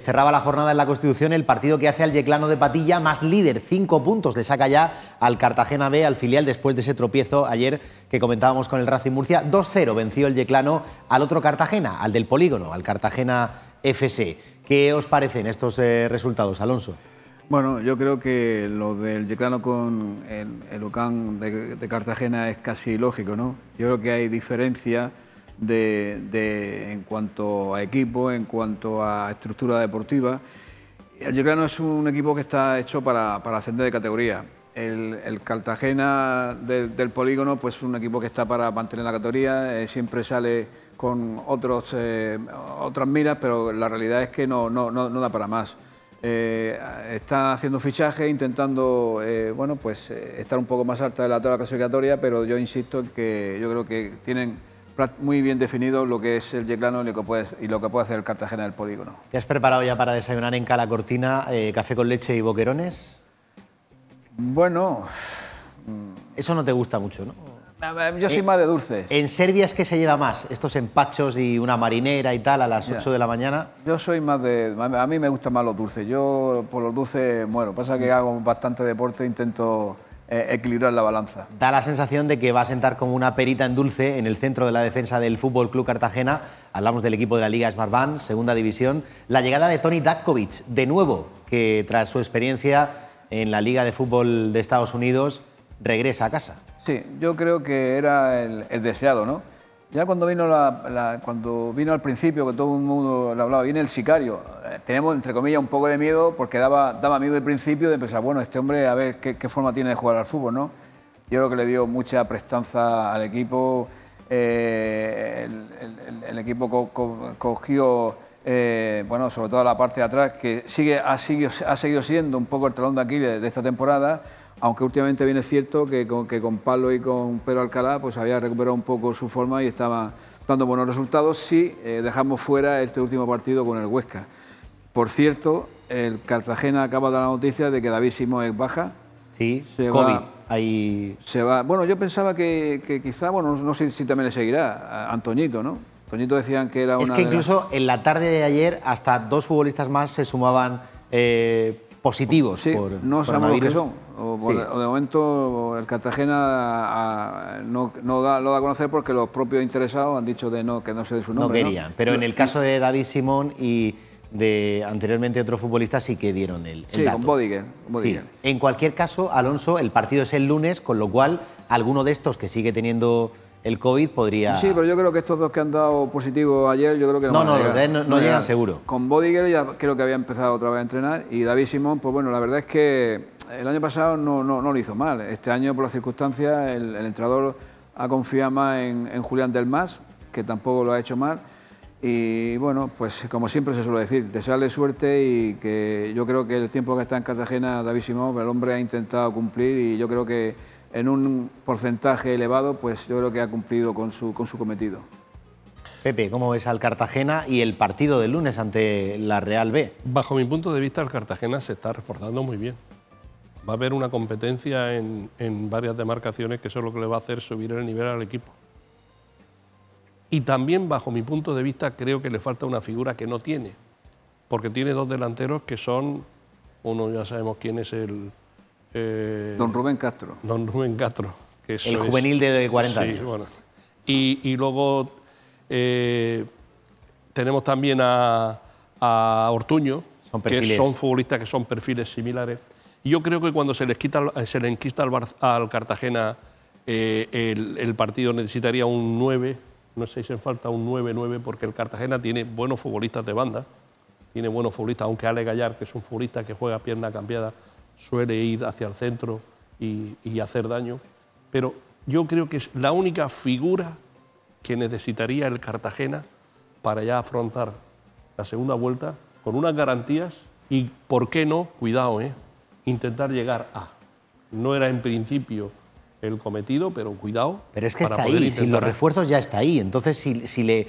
cerraba la jornada en la Constitución el partido que hace al Yeclano de Patilla, más líder, cinco puntos le saca ya al Cartagena B, al filial, después de ese tropiezo ayer que comentábamos con el Racing Murcia. 2-0 venció el Yeclano al otro Cartagena, al del Polígono, al Cartagena FC. ¿Qué os parecen estos resultados, Alonso? Bueno, yo creo que lo del Yeclano con el, el de, Cartagena es casi lógico, ¿no? Yo creo que hay diferencia en cuanto a equipo, en cuanto a estructura deportiva. El Yeclano es un equipo que está hecho para, ascender de categoría. El, Cartagena del, polígono pues es un equipo que está para mantener la categoría, eh, siempre sale con eh, otras miras, pero la realidad es que no da para más. Eh, está haciendo fichaje, intentando eh, bueno, pues, eh, estar un poco más alta de la tabla clasificatoria, pero yo insisto en que yo creo que tienen muy bien definido lo que es el Yeclano y lo que puede, hacer el Cartagena del polígono. ¿Te has preparado ya para desayunar en Cala Cortina café con leche y boquerones? Bueno... Eso no te gusta mucho, ¿no? Yo soy eh, más de dulces. ¿En Serbia es que se lleva más? Estos empachos y una marinera y tal a las 8 de la mañana. Yo soy más de... A mí me gustan más los dulces. Yo por los dulces muero. Pasa que mm. hago bastante deporte, intento eh, equilibrar la balanza. Da la sensación de que va a sentar como una perita en dulce en el centro de la defensa del Fútbol Club Cartagena. Hablamos del equipo de la Liga Band, segunda división. La llegada de Tony Dakovic, de nuevo, que tras su experiencia en la Liga de Fútbol de Estados Unidos regresa a casa. Sí, yo creo que era el, deseado, ¿no? Ya cuando vino, la, cuando vino al principio, que todo el mundo le hablaba, viene el sicario, eh, tenemos entre comillas un poco de miedo porque daba, daba miedo al principio de pensar, bueno, este hombre a ver qué, forma tiene de jugar al fútbol, ¿no? Yo creo que le dio mucha prestanza al equipo, eh, el, equipo cogió, eh, bueno, sobre todo la parte de atrás, que sigue, ha, ha seguido siendo un poco el talón de Aquiles de esta temporada aunque últimamente viene cierto que con, que con y con Pedro Alcalá pues había recuperado un poco su forma y estaba dando buenos resultados si eh, dejamos fuera este último partido con el Huesca. Por cierto, el Cartagena acaba de dar la noticia de que David Simón baja. Sí, COVID. ahí... se va. Bueno, yo pensaba que, quizá, bueno, no sé si también le seguirá, Antoñito, ¿no? Antoñito decían que era una. Es que incluso en la tarde de ayer hasta dos futbolistas más se sumaban eh, positivos por No sabemos qué son. O, de momento el Cartagena ah, no, da, lo da a conocer porque los propios interesados han dicho de no que no se de su nombre. No querían, pero en el caso de David Simón y de anteriormente otro futbolista sí que dieron el, sí, Con Bodiger, En cualquier caso, Alonso, el partido es el lunes, con lo cual alguno de estos que sigue teniendo el COVID podría. Sí, pero yo creo que estos dos que han dado positivo ayer, yo creo que no. No, no, no, no, llegan seguro. Con Bodiger ya creo que había empezado otra vez a entrenar y David Simón, pues bueno, la verdad es que el año pasado no, no, no lo hizo mal. Este año, por las circunstancias, el, el entrenador ha confiado más en, en Julián Delmas, que tampoco lo ha hecho mal. Y bueno, pues como siempre se suele decir, te sale suerte y que yo creo que el tiempo que está en Cartagena David Simón, el hombre ha intentado cumplir y yo creo que en un porcentaje elevado, pues yo creo que ha cumplido con su, con su cometido. Pepe, ¿cómo ves al Cartagena y el partido del lunes ante la Real B? Bajo mi punto de vista, el Cartagena se está reforzando muy bien. Va a haber una competencia en, en varias demarcaciones que eso es lo que le va a hacer subir el nivel al equipo. Y también, bajo mi punto de vista, creo que le falta una figura que no tiene, porque tiene dos delanteros que son, uno ya sabemos quién es el, eh, don Rubén Castro. Don Rubén Castro. el juvenil de 40 años. Y, luego eh, tenemos también a, Ortuño, que son futbolistas que son perfiles similares. yo creo que cuando se les quita, se le enquista al, Cartagena eh, el, partido necesitaría un 9, no sé si en falta un 9-9, porque el Cartagena tiene buenos futbolistas de banda, tiene buenos futbolistas, aunque Ale Gallar, que es un futbolista que juega pierna cambiada, suele ir hacia el centro y, hacer daño, pero yo creo que es la única figura que necesitaría el Cartagena para ya afrontar la segunda vuelta con unas garantías y, ¿por qué no? Cuidado, ¿eh? intentar llegar a. No era en principio el cometido, pero cuidado. Pero es que está ahí, Sin si los refuerzos ya está ahí. Entonces, si, le,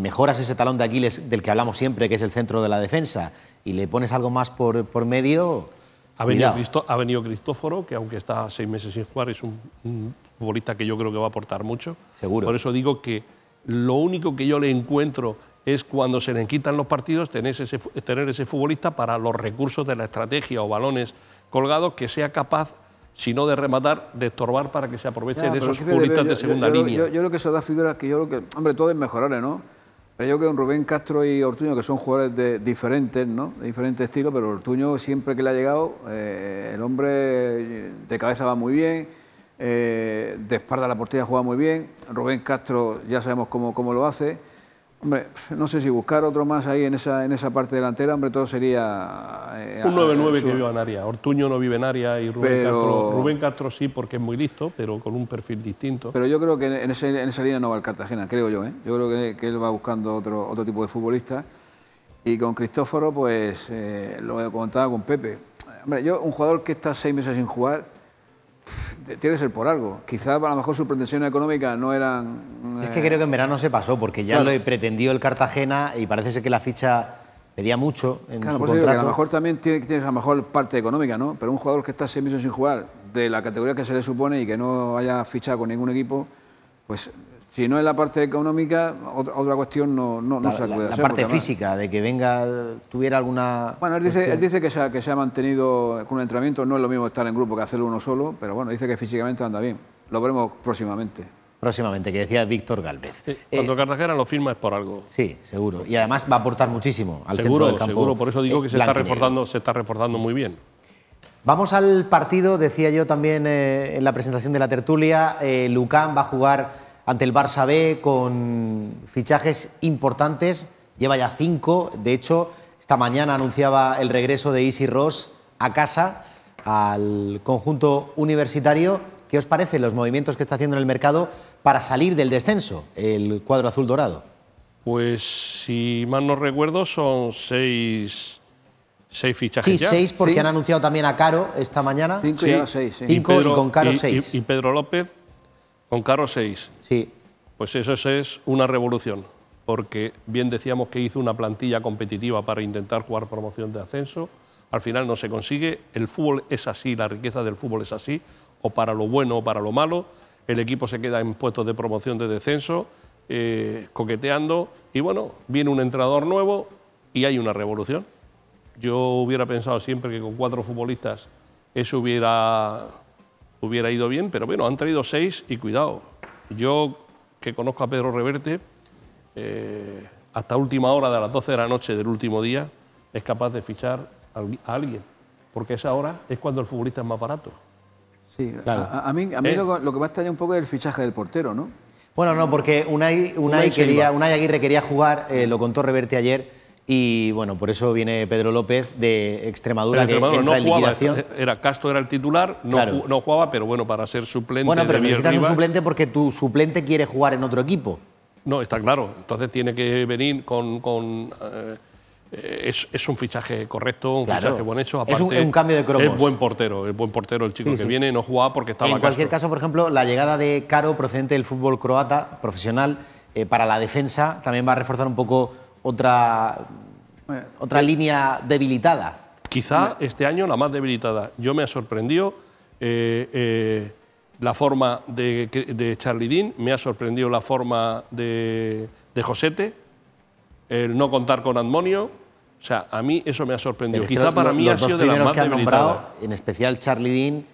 mejoras ese talón de Aquiles del que hablamos siempre, que es el centro de la defensa, y le pones algo más por medio... Ha venido, ha Cristóforo, que aunque está seis meses sin jugar, es un, futbolista que yo creo que va a aportar mucho. Seguro. Por eso digo que lo único que yo le encuentro es cuando se le quitan los partidos, tener ese, tener ese futbolista para los recursos de la estrategia o balones colgados que sea capaz si no de rematar, de estorbar para que se aprovechen de esos futbolistas de segunda línea. Yo, creo que eso da figuras que yo creo que, hombre, todo es mejorarle, ¿no? yo creo que Rubén Castro y Ortuño, que son jugadores de diferentes, ¿no? De diferentes estilos, pero Ortuño siempre que le ha llegado, eh, el hombre de cabeza va muy bien, eh, de espalda a la portería juega muy bien. Rubén Castro ya sabemos cómo lo hace. Hombre, no sé si buscar otro más ahí en esa, en esa parte delantera, hombre, todo sería... Eh, un 9-9 eh, que viva en área. Ortuño no vive en área y Rubén, Castro, Rubén Castro sí porque es muy listo, pero con un perfil distinto. Pero yo creo que en, esa línea no va el Cartagena, creo yo. ¿eh? Yo creo que, él va buscando otro, otro tipo de futbolista. Y con Cristóforo, pues eh, lo he comentado con Pepe. Hombre, yo, un jugador que está seis meses sin jugar tiene que ser por algo. Quizá a lo mejor sus pretensiones económicas no eran... Es que creo que en verano se pasó, porque ya lo pretendió el Cartagena y parece ser que la ficha pedía mucho en su contrato. a lo mejor también tienes a lo mejor parte económica, ¿no? Pero un jugador que está seis meses sin jugar, de la categoría que se le supone y que no haya fichado con ningún equipo, pues si no es la parte económica, otra, cuestión no, se acude. La, parte física, de que venga, tuviera alguna... Bueno, él dice, que, se ha, se ha mantenido con un entrenamiento, no es lo mismo estar en grupo que hacerlo uno solo, pero bueno, dice que físicamente anda bien. Lo veremos próximamente próximamente, que decía Víctor Galvez. Sí, cuando eh, Cartagena lo firma es por algo. Sí, seguro. Y además va a aportar muchísimo al seguro, centro del campo. Seguro, por eso digo que se está, reforzando, se está muy bien. Vamos al partido, decía yo también eh, en la presentación de la tertulia, eh, Lucán va a jugar ante el Barça B con fichajes importantes. Lleva ya cinco. De hecho, esta mañana anunciaba el regreso de Isi Ross a casa, al conjunto universitario. ¿Qué os parece los movimientos que está haciendo en el mercado para salir del descenso el cuadro azul dorado? Pues si mal no recuerdo son seis, seis fichajes. Sí, seis porque han anunciado también a Caro esta mañana. Cinco y seis. Cinco y, con Caro seis. y Pedro López con Carlos 6. Sí. Pues eso es una revolución, porque bien decíamos que hizo una plantilla competitiva para intentar jugar promoción de ascenso, al final no se consigue, el fútbol es así, la riqueza del fútbol es así, o para lo bueno o para lo malo, el equipo se queda en puestos de promoción de descenso, eh, coqueteando, y bueno, viene un entrenador nuevo y hay una revolución. Yo hubiera pensado siempre que con cuatro futbolistas eso hubiera hubiera ido bien, pero bueno, han traído seis y cuidado. Yo, que conozco a Pedro Reverte, eh, hasta última hora de las 12 de la noche del último día, es capaz de fichar a alguien, porque esa hora es cuando el futbolista es más barato. Sí, claro. a, mí, a mí eh. lo, que que más extraña un poco es el fichaje del portero, ¿no? Bueno, no, porque Unai, Unai, quería, Unai Aguirre quería jugar, eh, lo contó Reverte ayer, y bueno, por eso viene Pedro López de Extremadura, que Era Castro era el titular, no, jugaba, pero bueno, para ser suplente. Bueno, pero necesitas un suplente porque tu suplente quiere jugar en otro equipo. No, está claro. Entonces tiene que venir con. Eh, es, un fichaje correcto, un fichaje buen hecho. Aparte, es un, cambio de cromos. Es buen portero, el buen portero el chico que viene, no jugaba porque estaba. En cualquier caso, por ejemplo, la llegada de Caro procedente del fútbol croata profesional eh, para la defensa también va a reforzar un poco otra, otra línea debilitada. Quizá este año la más debilitada. Yo me ha sorprendido eh, eh, la forma de, de, Charlie Dean, me ha sorprendido la forma de, de Josete, el no contar con Admonio. O sea, a mí eso me ha sorprendido. Quizá para mí ha sido de más que en especial Charlie Dean,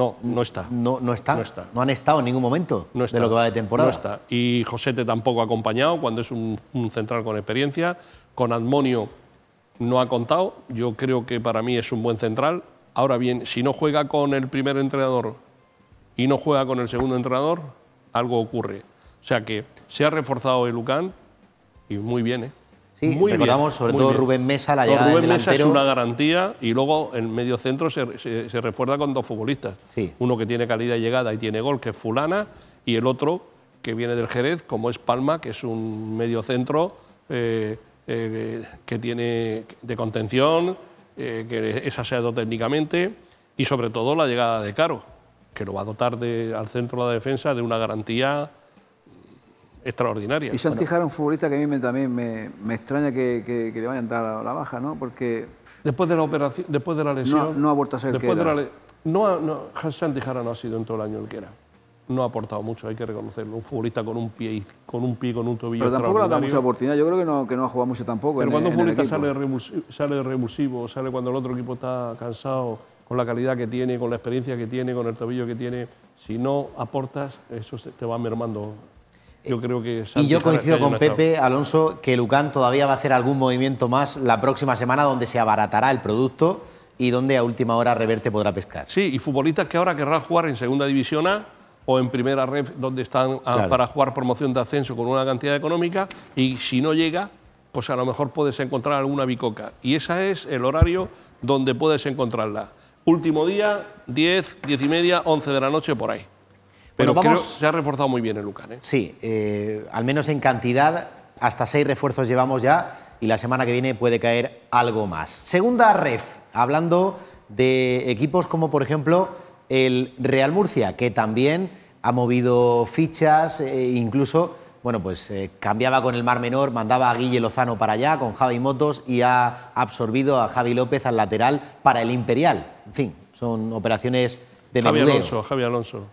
no, no está. No, no está. No han estado en ningún momento no de lo que va de temporada. No está. Y Josete tampoco ha acompañado cuando es un, central con experiencia. Con Admonio no ha contado. Yo creo que para mí es un buen central. Ahora bien, si no juega con el primer entrenador y no juega con el segundo entrenador, algo ocurre. O sea que se ha reforzado el Lucán y muy bien, ¿eh? Sí, muy recordamos sobre todo Rubén Mesa, la llegada Rubén del Mesa es una garantía y luego en medio centro se, refuerza con dos futbolistas. Uno que tiene calidad de llegada y tiene gol, que es Fulana, y el otro que viene del Jerez, como es Palma, que es un medio centro eh, eh, que tiene de contención, eh, que es aseado técnicamente y sobre todo la llegada de Caro, que lo va a dotar de, al centro de la defensa de una garantía extraordinaria. Y Santijara es un futbolista que a mí también me, extraña que, le vayan a dar la baja, ¿no? Porque... Después de la operación, después de la lesión... No, no ha a ser el que era. De no, ha, sido en todo el año el que era. No ha aportado mucho, hay que reconocerlo. Un futbolista con un pie, con un pie, con un tobillo Pero tampoco le ha dado mucha oportunidad. Yo creo que no, ha jugado mucho tampoco Pero cuando un futbolista sale revulsivo, sale revulsivo, sale cuando el otro equipo está cansado, con la calidad que tiene, con la experiencia que tiene, con el tobillo que tiene, si no aportas, eso te va mermando yo creo que y yo coincido con Pepe Alonso que Lucán todavía va a hacer algún movimiento más la próxima semana donde se abaratará el producto y donde a última hora Reverte podrá pescar. Sí, y futbolistas que ahora querrán jugar en segunda división A o en primera red donde están ah, para jugar promoción de ascenso con una cantidad económica y si no llega, pues a lo mejor puedes encontrar alguna bicoca. Y ese es el horario donde puedes encontrarla. Último día, 10, 10 y media, 11 de la noche por ahí. Pero vamos, se ha reforzado muy bien el Lucan. ¿eh? Sí, eh, al menos en cantidad, hasta seis refuerzos llevamos ya y la semana que viene puede caer algo más. Segunda ref, hablando de equipos como por ejemplo el Real Murcia, que también ha movido fichas, eh, incluso bueno, pues cambiaba con el Mar Menor, mandaba a Guille Lozano para allá, con Javi Motos, y ha absorbido a Javi López al lateral para el Imperial. En fin, son operaciones de Javi Alonso, Javi Alonso.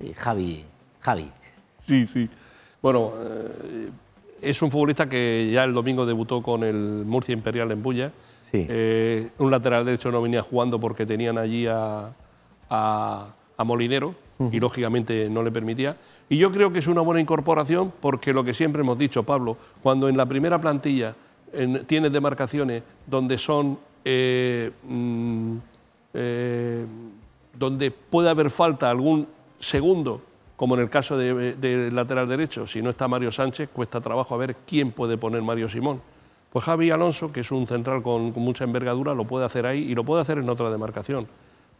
Eh, Javi, Javi. Sí, sí. Bueno, eh, es un futbolista que ya el domingo debutó con el Murcia Imperial en Bulla. Eh, un lateral derecho no venía jugando porque tenían allí a, a, Molinero y lógicamente no le permitía. Y yo creo que es una buena incorporación porque lo que siempre hemos dicho, Pablo, cuando en la primera plantilla tienes demarcaciones donde son... Mm, donde puede haber falta algún Segundo, como en el caso del lateral derecho, si no está Mario Sánchez, cuesta trabajo a ver quién puede poner Mario Simón. Pues Javi Alonso, que es un central con, mucha envergadura, lo puede hacer ahí y lo puede hacer en otra demarcación.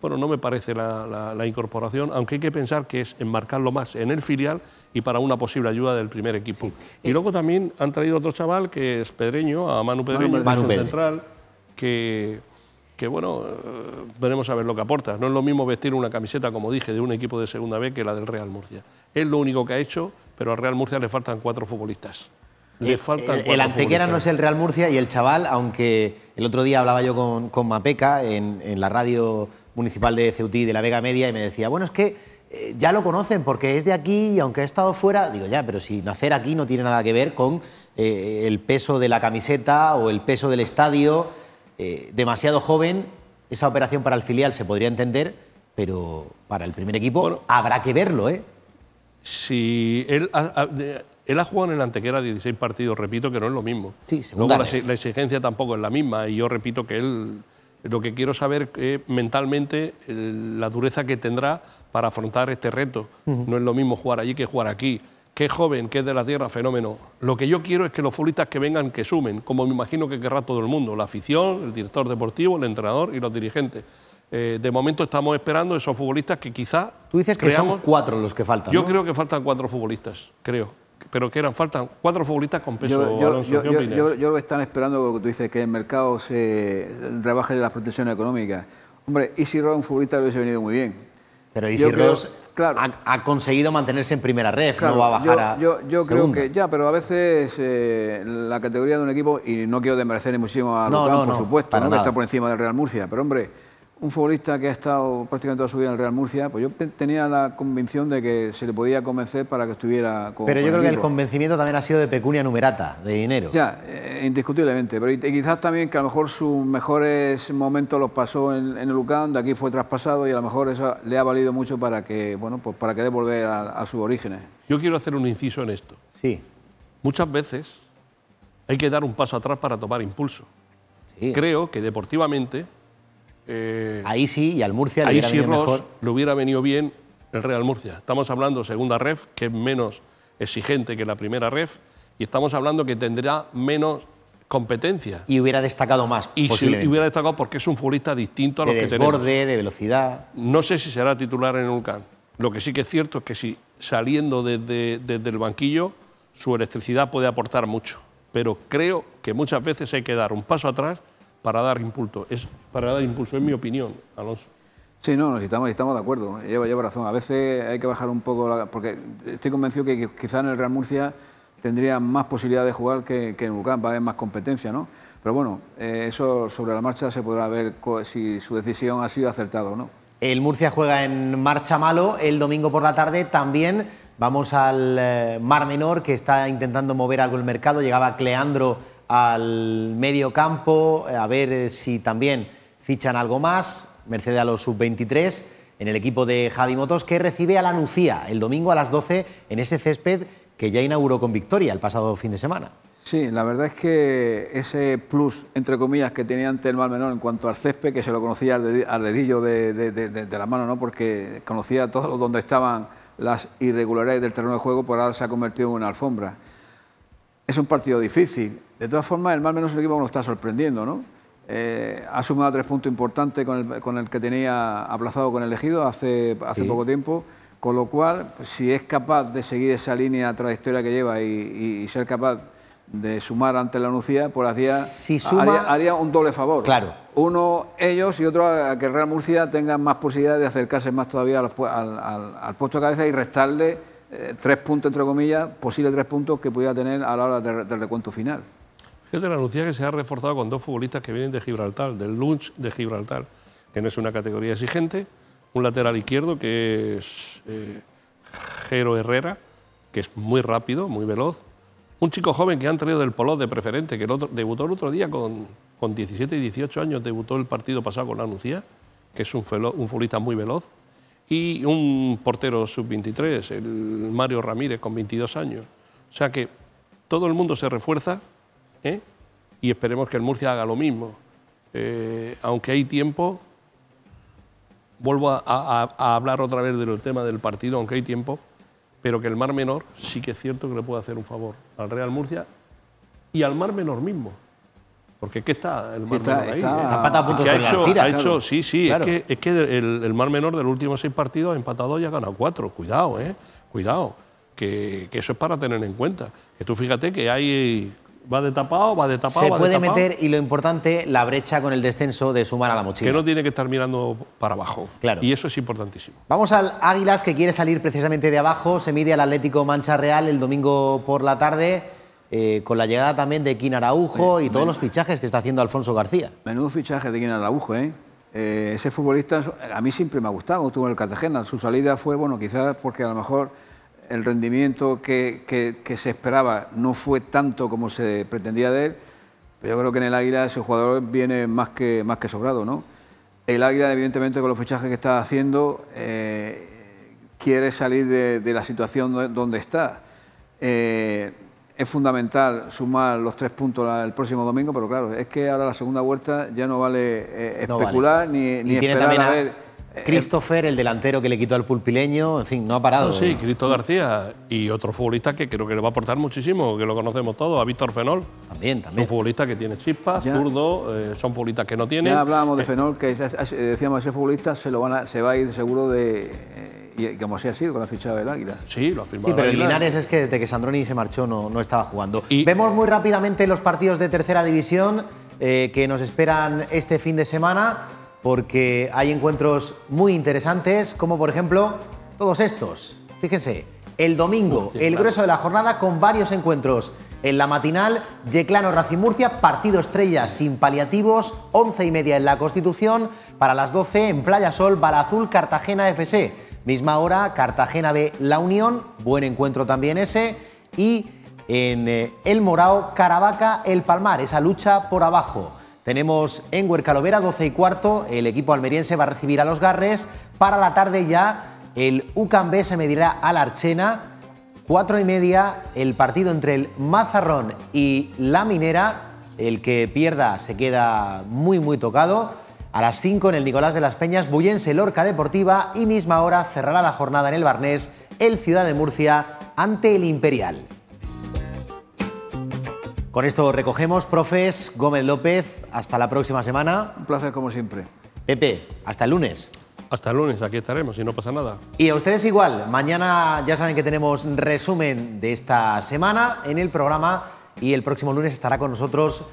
Bueno, no me parece la, incorporación, aunque hay que pensar que es enmarcarlo más en el filial y para una posible ayuda del primer equipo. Y luego también han traído otro chaval que es Pedreño, a Manu Pedreño, Manu, central, que que bueno, eh, veremos a ver lo que aporta. No es lo mismo vestir una camiseta, como dije, de un equipo de segunda B que la del Real Murcia. Es lo único que ha hecho, pero al Real Murcia le faltan cuatro futbolistas. Le el, el, el Antequera no es el Real Murcia y el chaval, aunque el otro día hablaba yo con, Mapeca en, la radio municipal de Ceutí de la Vega Media y me decía, bueno, es que eh, ya lo conocen porque es de aquí y aunque ha estado fuera, digo, ya, pero si nacer aquí no tiene nada que ver con eh, el peso de la camiseta o el peso del estadio. Eh, demasiado joven, esa operación para el filial se podría entender, pero para el primer equipo habrá que verlo, ¿eh? Si él ha, él ha jugado en el Antequera 16 partidos, repito que no es lo mismo. Sí, Luego la, exigencia tampoco es la misma y yo repito que él lo que quiero saber es mentalmente la dureza que tendrá para afrontar este reto. No es lo mismo jugar allí que jugar aquí qué joven, qué de la tierra, fenómeno. Lo que yo quiero es que los futbolistas que vengan, que sumen, como me imagino que querrá todo el mundo, la afición, el director deportivo, el entrenador y los dirigentes. Eh, de momento estamos esperando esos futbolistas que quizá... Tú dices que son cuatro los que faltan. Yo creo que faltan cuatro futbolistas, creo. Pero que eran, faltan cuatro futbolistas con peso. Yo, lo que están esperando lo que tú dices, que el mercado se rebaje la protección económica. Hombre, Easy Ross, un futbolista, le hubiese venido muy bien. Pero Easy claro. ha, conseguido mantenerse en primera red... no va a bajar a. Yo, yo creo que ya, pero a veces eh, la categoría de un equipo, y no quiero desmerecer ni muchísimo a Lucán, por supuesto, que está por encima del Real Murcia, pero hombre un futbolista que ha estado prácticamente toda su vida en el Real Murcia, pues yo tenía la convicción de que se le podía convencer para que estuviera con. Pero yo creo que el convencimiento también ha sido de pecunia numerata, de dinero. Ya, eh, indiscutiblemente. Pero y quizás también que a lo mejor sus mejores momentos los pasó en, el Lucan, de aquí fue traspasado y a lo mejor eso le ha valido mucho para que, bueno, pues para querer volver a, sus orígenes. Yo quiero hacer un inciso en esto. Sí. Muchas veces hay que dar un paso atrás para tomar impulso. Creo que deportivamente eh, ahí sí, y al Murcia le ahí hubiera sí venido le hubiera venido bien el Real Murcia. Estamos hablando segunda ref, que es menos exigente que la primera ref, y estamos hablando que tendrá menos competencia. Y hubiera destacado más. Y, hubiera destacado porque es un futbolista distinto a lo que tenemos. De borde, de velocidad. No sé si será titular en el Ulcan. Lo que sí que es cierto es que si saliendo desde el banquillo, su electricidad puede aportar mucho. Pero creo que muchas veces hay que dar un paso atrás para dar impulso. Es para dar impulso, en mi opinión, Alonso. Sí, no, estamos, estamos de acuerdo, lleva, razón. A veces hay que bajar un poco, la, porque estoy convencido que quizá en el Real Murcia tendría más posibilidad de jugar que, que en Bucán. va a haber más competencia, ¿no? Pero bueno, eh, eso sobre la marcha se podrá ver si su decisión ha sido acertada o no. El Murcia juega en marcha malo el domingo por la tarde. También vamos al eh, Mar Menor, que está intentando mover algo el mercado. Llegaba Cleandro al medio campo, eh, a ver eh, si también fichan algo más. Mercedes a los sub-23 en el equipo de Javi Motos, que recibe a la Lucía el domingo a las 12 en ese césped que ya inauguró con victoria el pasado fin de semana. Sí, la verdad es que ese plus, entre comillas, que tenía ante el Malmenor... Menor en cuanto al césped, que se lo conocía al dedillo de, la mano, ¿no? porque conocía todos donde estaban las irregularidades del terreno de juego, por ahora se ha convertido en una alfombra. Es un partido difícil, de todas formas, el mal menos el equipo nos está sorprendiendo, ¿no? Eh, ha sumado tres puntos importantes con el, que tenía aplazado con el elegido hace, poco tiempo, con lo cual, si es capaz de seguir esa línea trayectoria que lleva y, ser capaz de sumar ante la Lucía, pues haría, un doble favor. Uno ellos y otro a que Real Murcia tenga más posibilidades de acercarse más todavía al, puesto de cabeza y restarle eh, tres puntos, entre comillas, posibles tres puntos que pudiera tener a la hora del recuento final de la que se ha reforzado con dos futbolistas que vienen de Gibraltar, del Lunch de Gibraltar, que no es una categoría exigente. Un lateral izquierdo que es eh, Jero Herrera, que es muy rápido, muy veloz. Un chico joven que han traído del Polo de preferente, que debutó el otro día con, con, 17 y 18 años, debutó el partido pasado con la Nucía, que es un, un futbolista muy veloz. Y un portero sub-23, el Mario Ramírez, con 22 años. O sea que todo el mundo se refuerza ¿eh? y esperemos que el Murcia haga lo mismo. Eh, aunque hay tiempo, vuelvo a, hablar otra vez del tema del partido, aunque hay tiempo, pero que el Mar Menor sí que es cierto que le puede hacer un favor al Real Murcia y al Mar Menor mismo. Porque que está el Mar Menor ahí? Está, de ha, hecho, sí, sí, es que, el, Mar Menor del último seis partidos ha empatado y ha ganado cuatro. Cuidado, eh, cuidado. Que, que eso es para tener en cuenta. Que tú fíjate que hay Va de tapado, va de tapado. Se puede meter y lo importante, la brecha con el descenso de sumar a la mochila. Que no tiene que estar mirando para abajo. Claro. Y eso es importantísimo. Vamos al Águilas que quiere salir precisamente de abajo. Se mide al Atlético Mancha Real el domingo por la tarde. Eh, con la llegada también de Quín Araujo y todos los fichajes que está haciendo Alfonso García. Menudo fichaje de Quín Araujo, ¿eh? eh ese futbolista a mí siempre me ha gustado, tuvo en el Cartagena. Su salida fue, bueno, quizás porque a lo mejor el rendimiento que, se esperaba no fue tanto como se pretendía de él, pero yo creo que en el Águila ese jugador viene más que, más que sobrado, ¿no? El Águila, evidentemente, con los fichajes que está haciendo, eh, quiere salir de, la situación donde está. Eh, es fundamental sumar los tres puntos el próximo domingo, pero claro, es que ahora la segunda vuelta ya no vale eh, especular ni, ni esperar a ver eh, Christopher, el delantero que le quitó al pulpileño, en fin, no ha parado. Ah, sí, Cristo García y otro futbolista que creo que le va a aportar muchísimo, que lo conocemos todos, a Víctor Fenol. También, también. Un futbolista que tiene chispas, zurdo, eh, son futbolistas que no tienen. Ya hablábamos de eh, Fenol, que decíamos, ese futbolista se, lo van va a ir seguro de... y como así ha sido con la ficha del Águila. Sí, lo ha firmado. Sí, pero el Linares es que desde que Sandroni se marchó no, estaba jugando. Vemos muy rápidamente los partidos de tercera división que nos esperan este fin de semana porque hay encuentros muy interesantes, como por ejemplo todos estos. Fíjense, el domingo, el grueso de la jornada con varios encuentros. En la matinal, Yeclano Racing Murcia, partido estrella sin paliativos, 11 y media en la Constitución, para las 12 en Playa Sol, Balazul, Cartagena FC. Misma hora, Cartagena B, La Unión, buen encuentro también ese. Y en eh, El Morao, Caravaca, El Palmar, esa lucha por abajo. Tenemos en Huercalovera, 12 y cuarto, el equipo almeriense va a recibir a los Garres. Para la tarde ya, el UCAMB se medirá a la Archena. Cuatro y media, el partido entre el Mazarrón y la Minera. El que pierda se queda muy, muy tocado. A las 5 en el Nicolás de las Peñas, Bullense Lorca Deportiva y misma hora cerrará la jornada en el Barnés, el Ciudad de Murcia ante el Imperial. Con esto recogemos, profes, Gómez López, hasta la próxima semana. Un placer como siempre. Pepe, hasta el lunes. Hasta el lunes, aquí estaremos y no pasa nada. Y a ustedes igual, mañana ya saben que tenemos resumen de esta semana en el programa y el próximo lunes estará con nosotros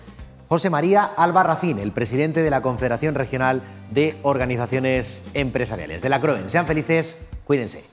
José María Albarracín, el presidente de la Confederación Regional de Organizaciones Empresariales de la CROEN. Sean felices, cuídense.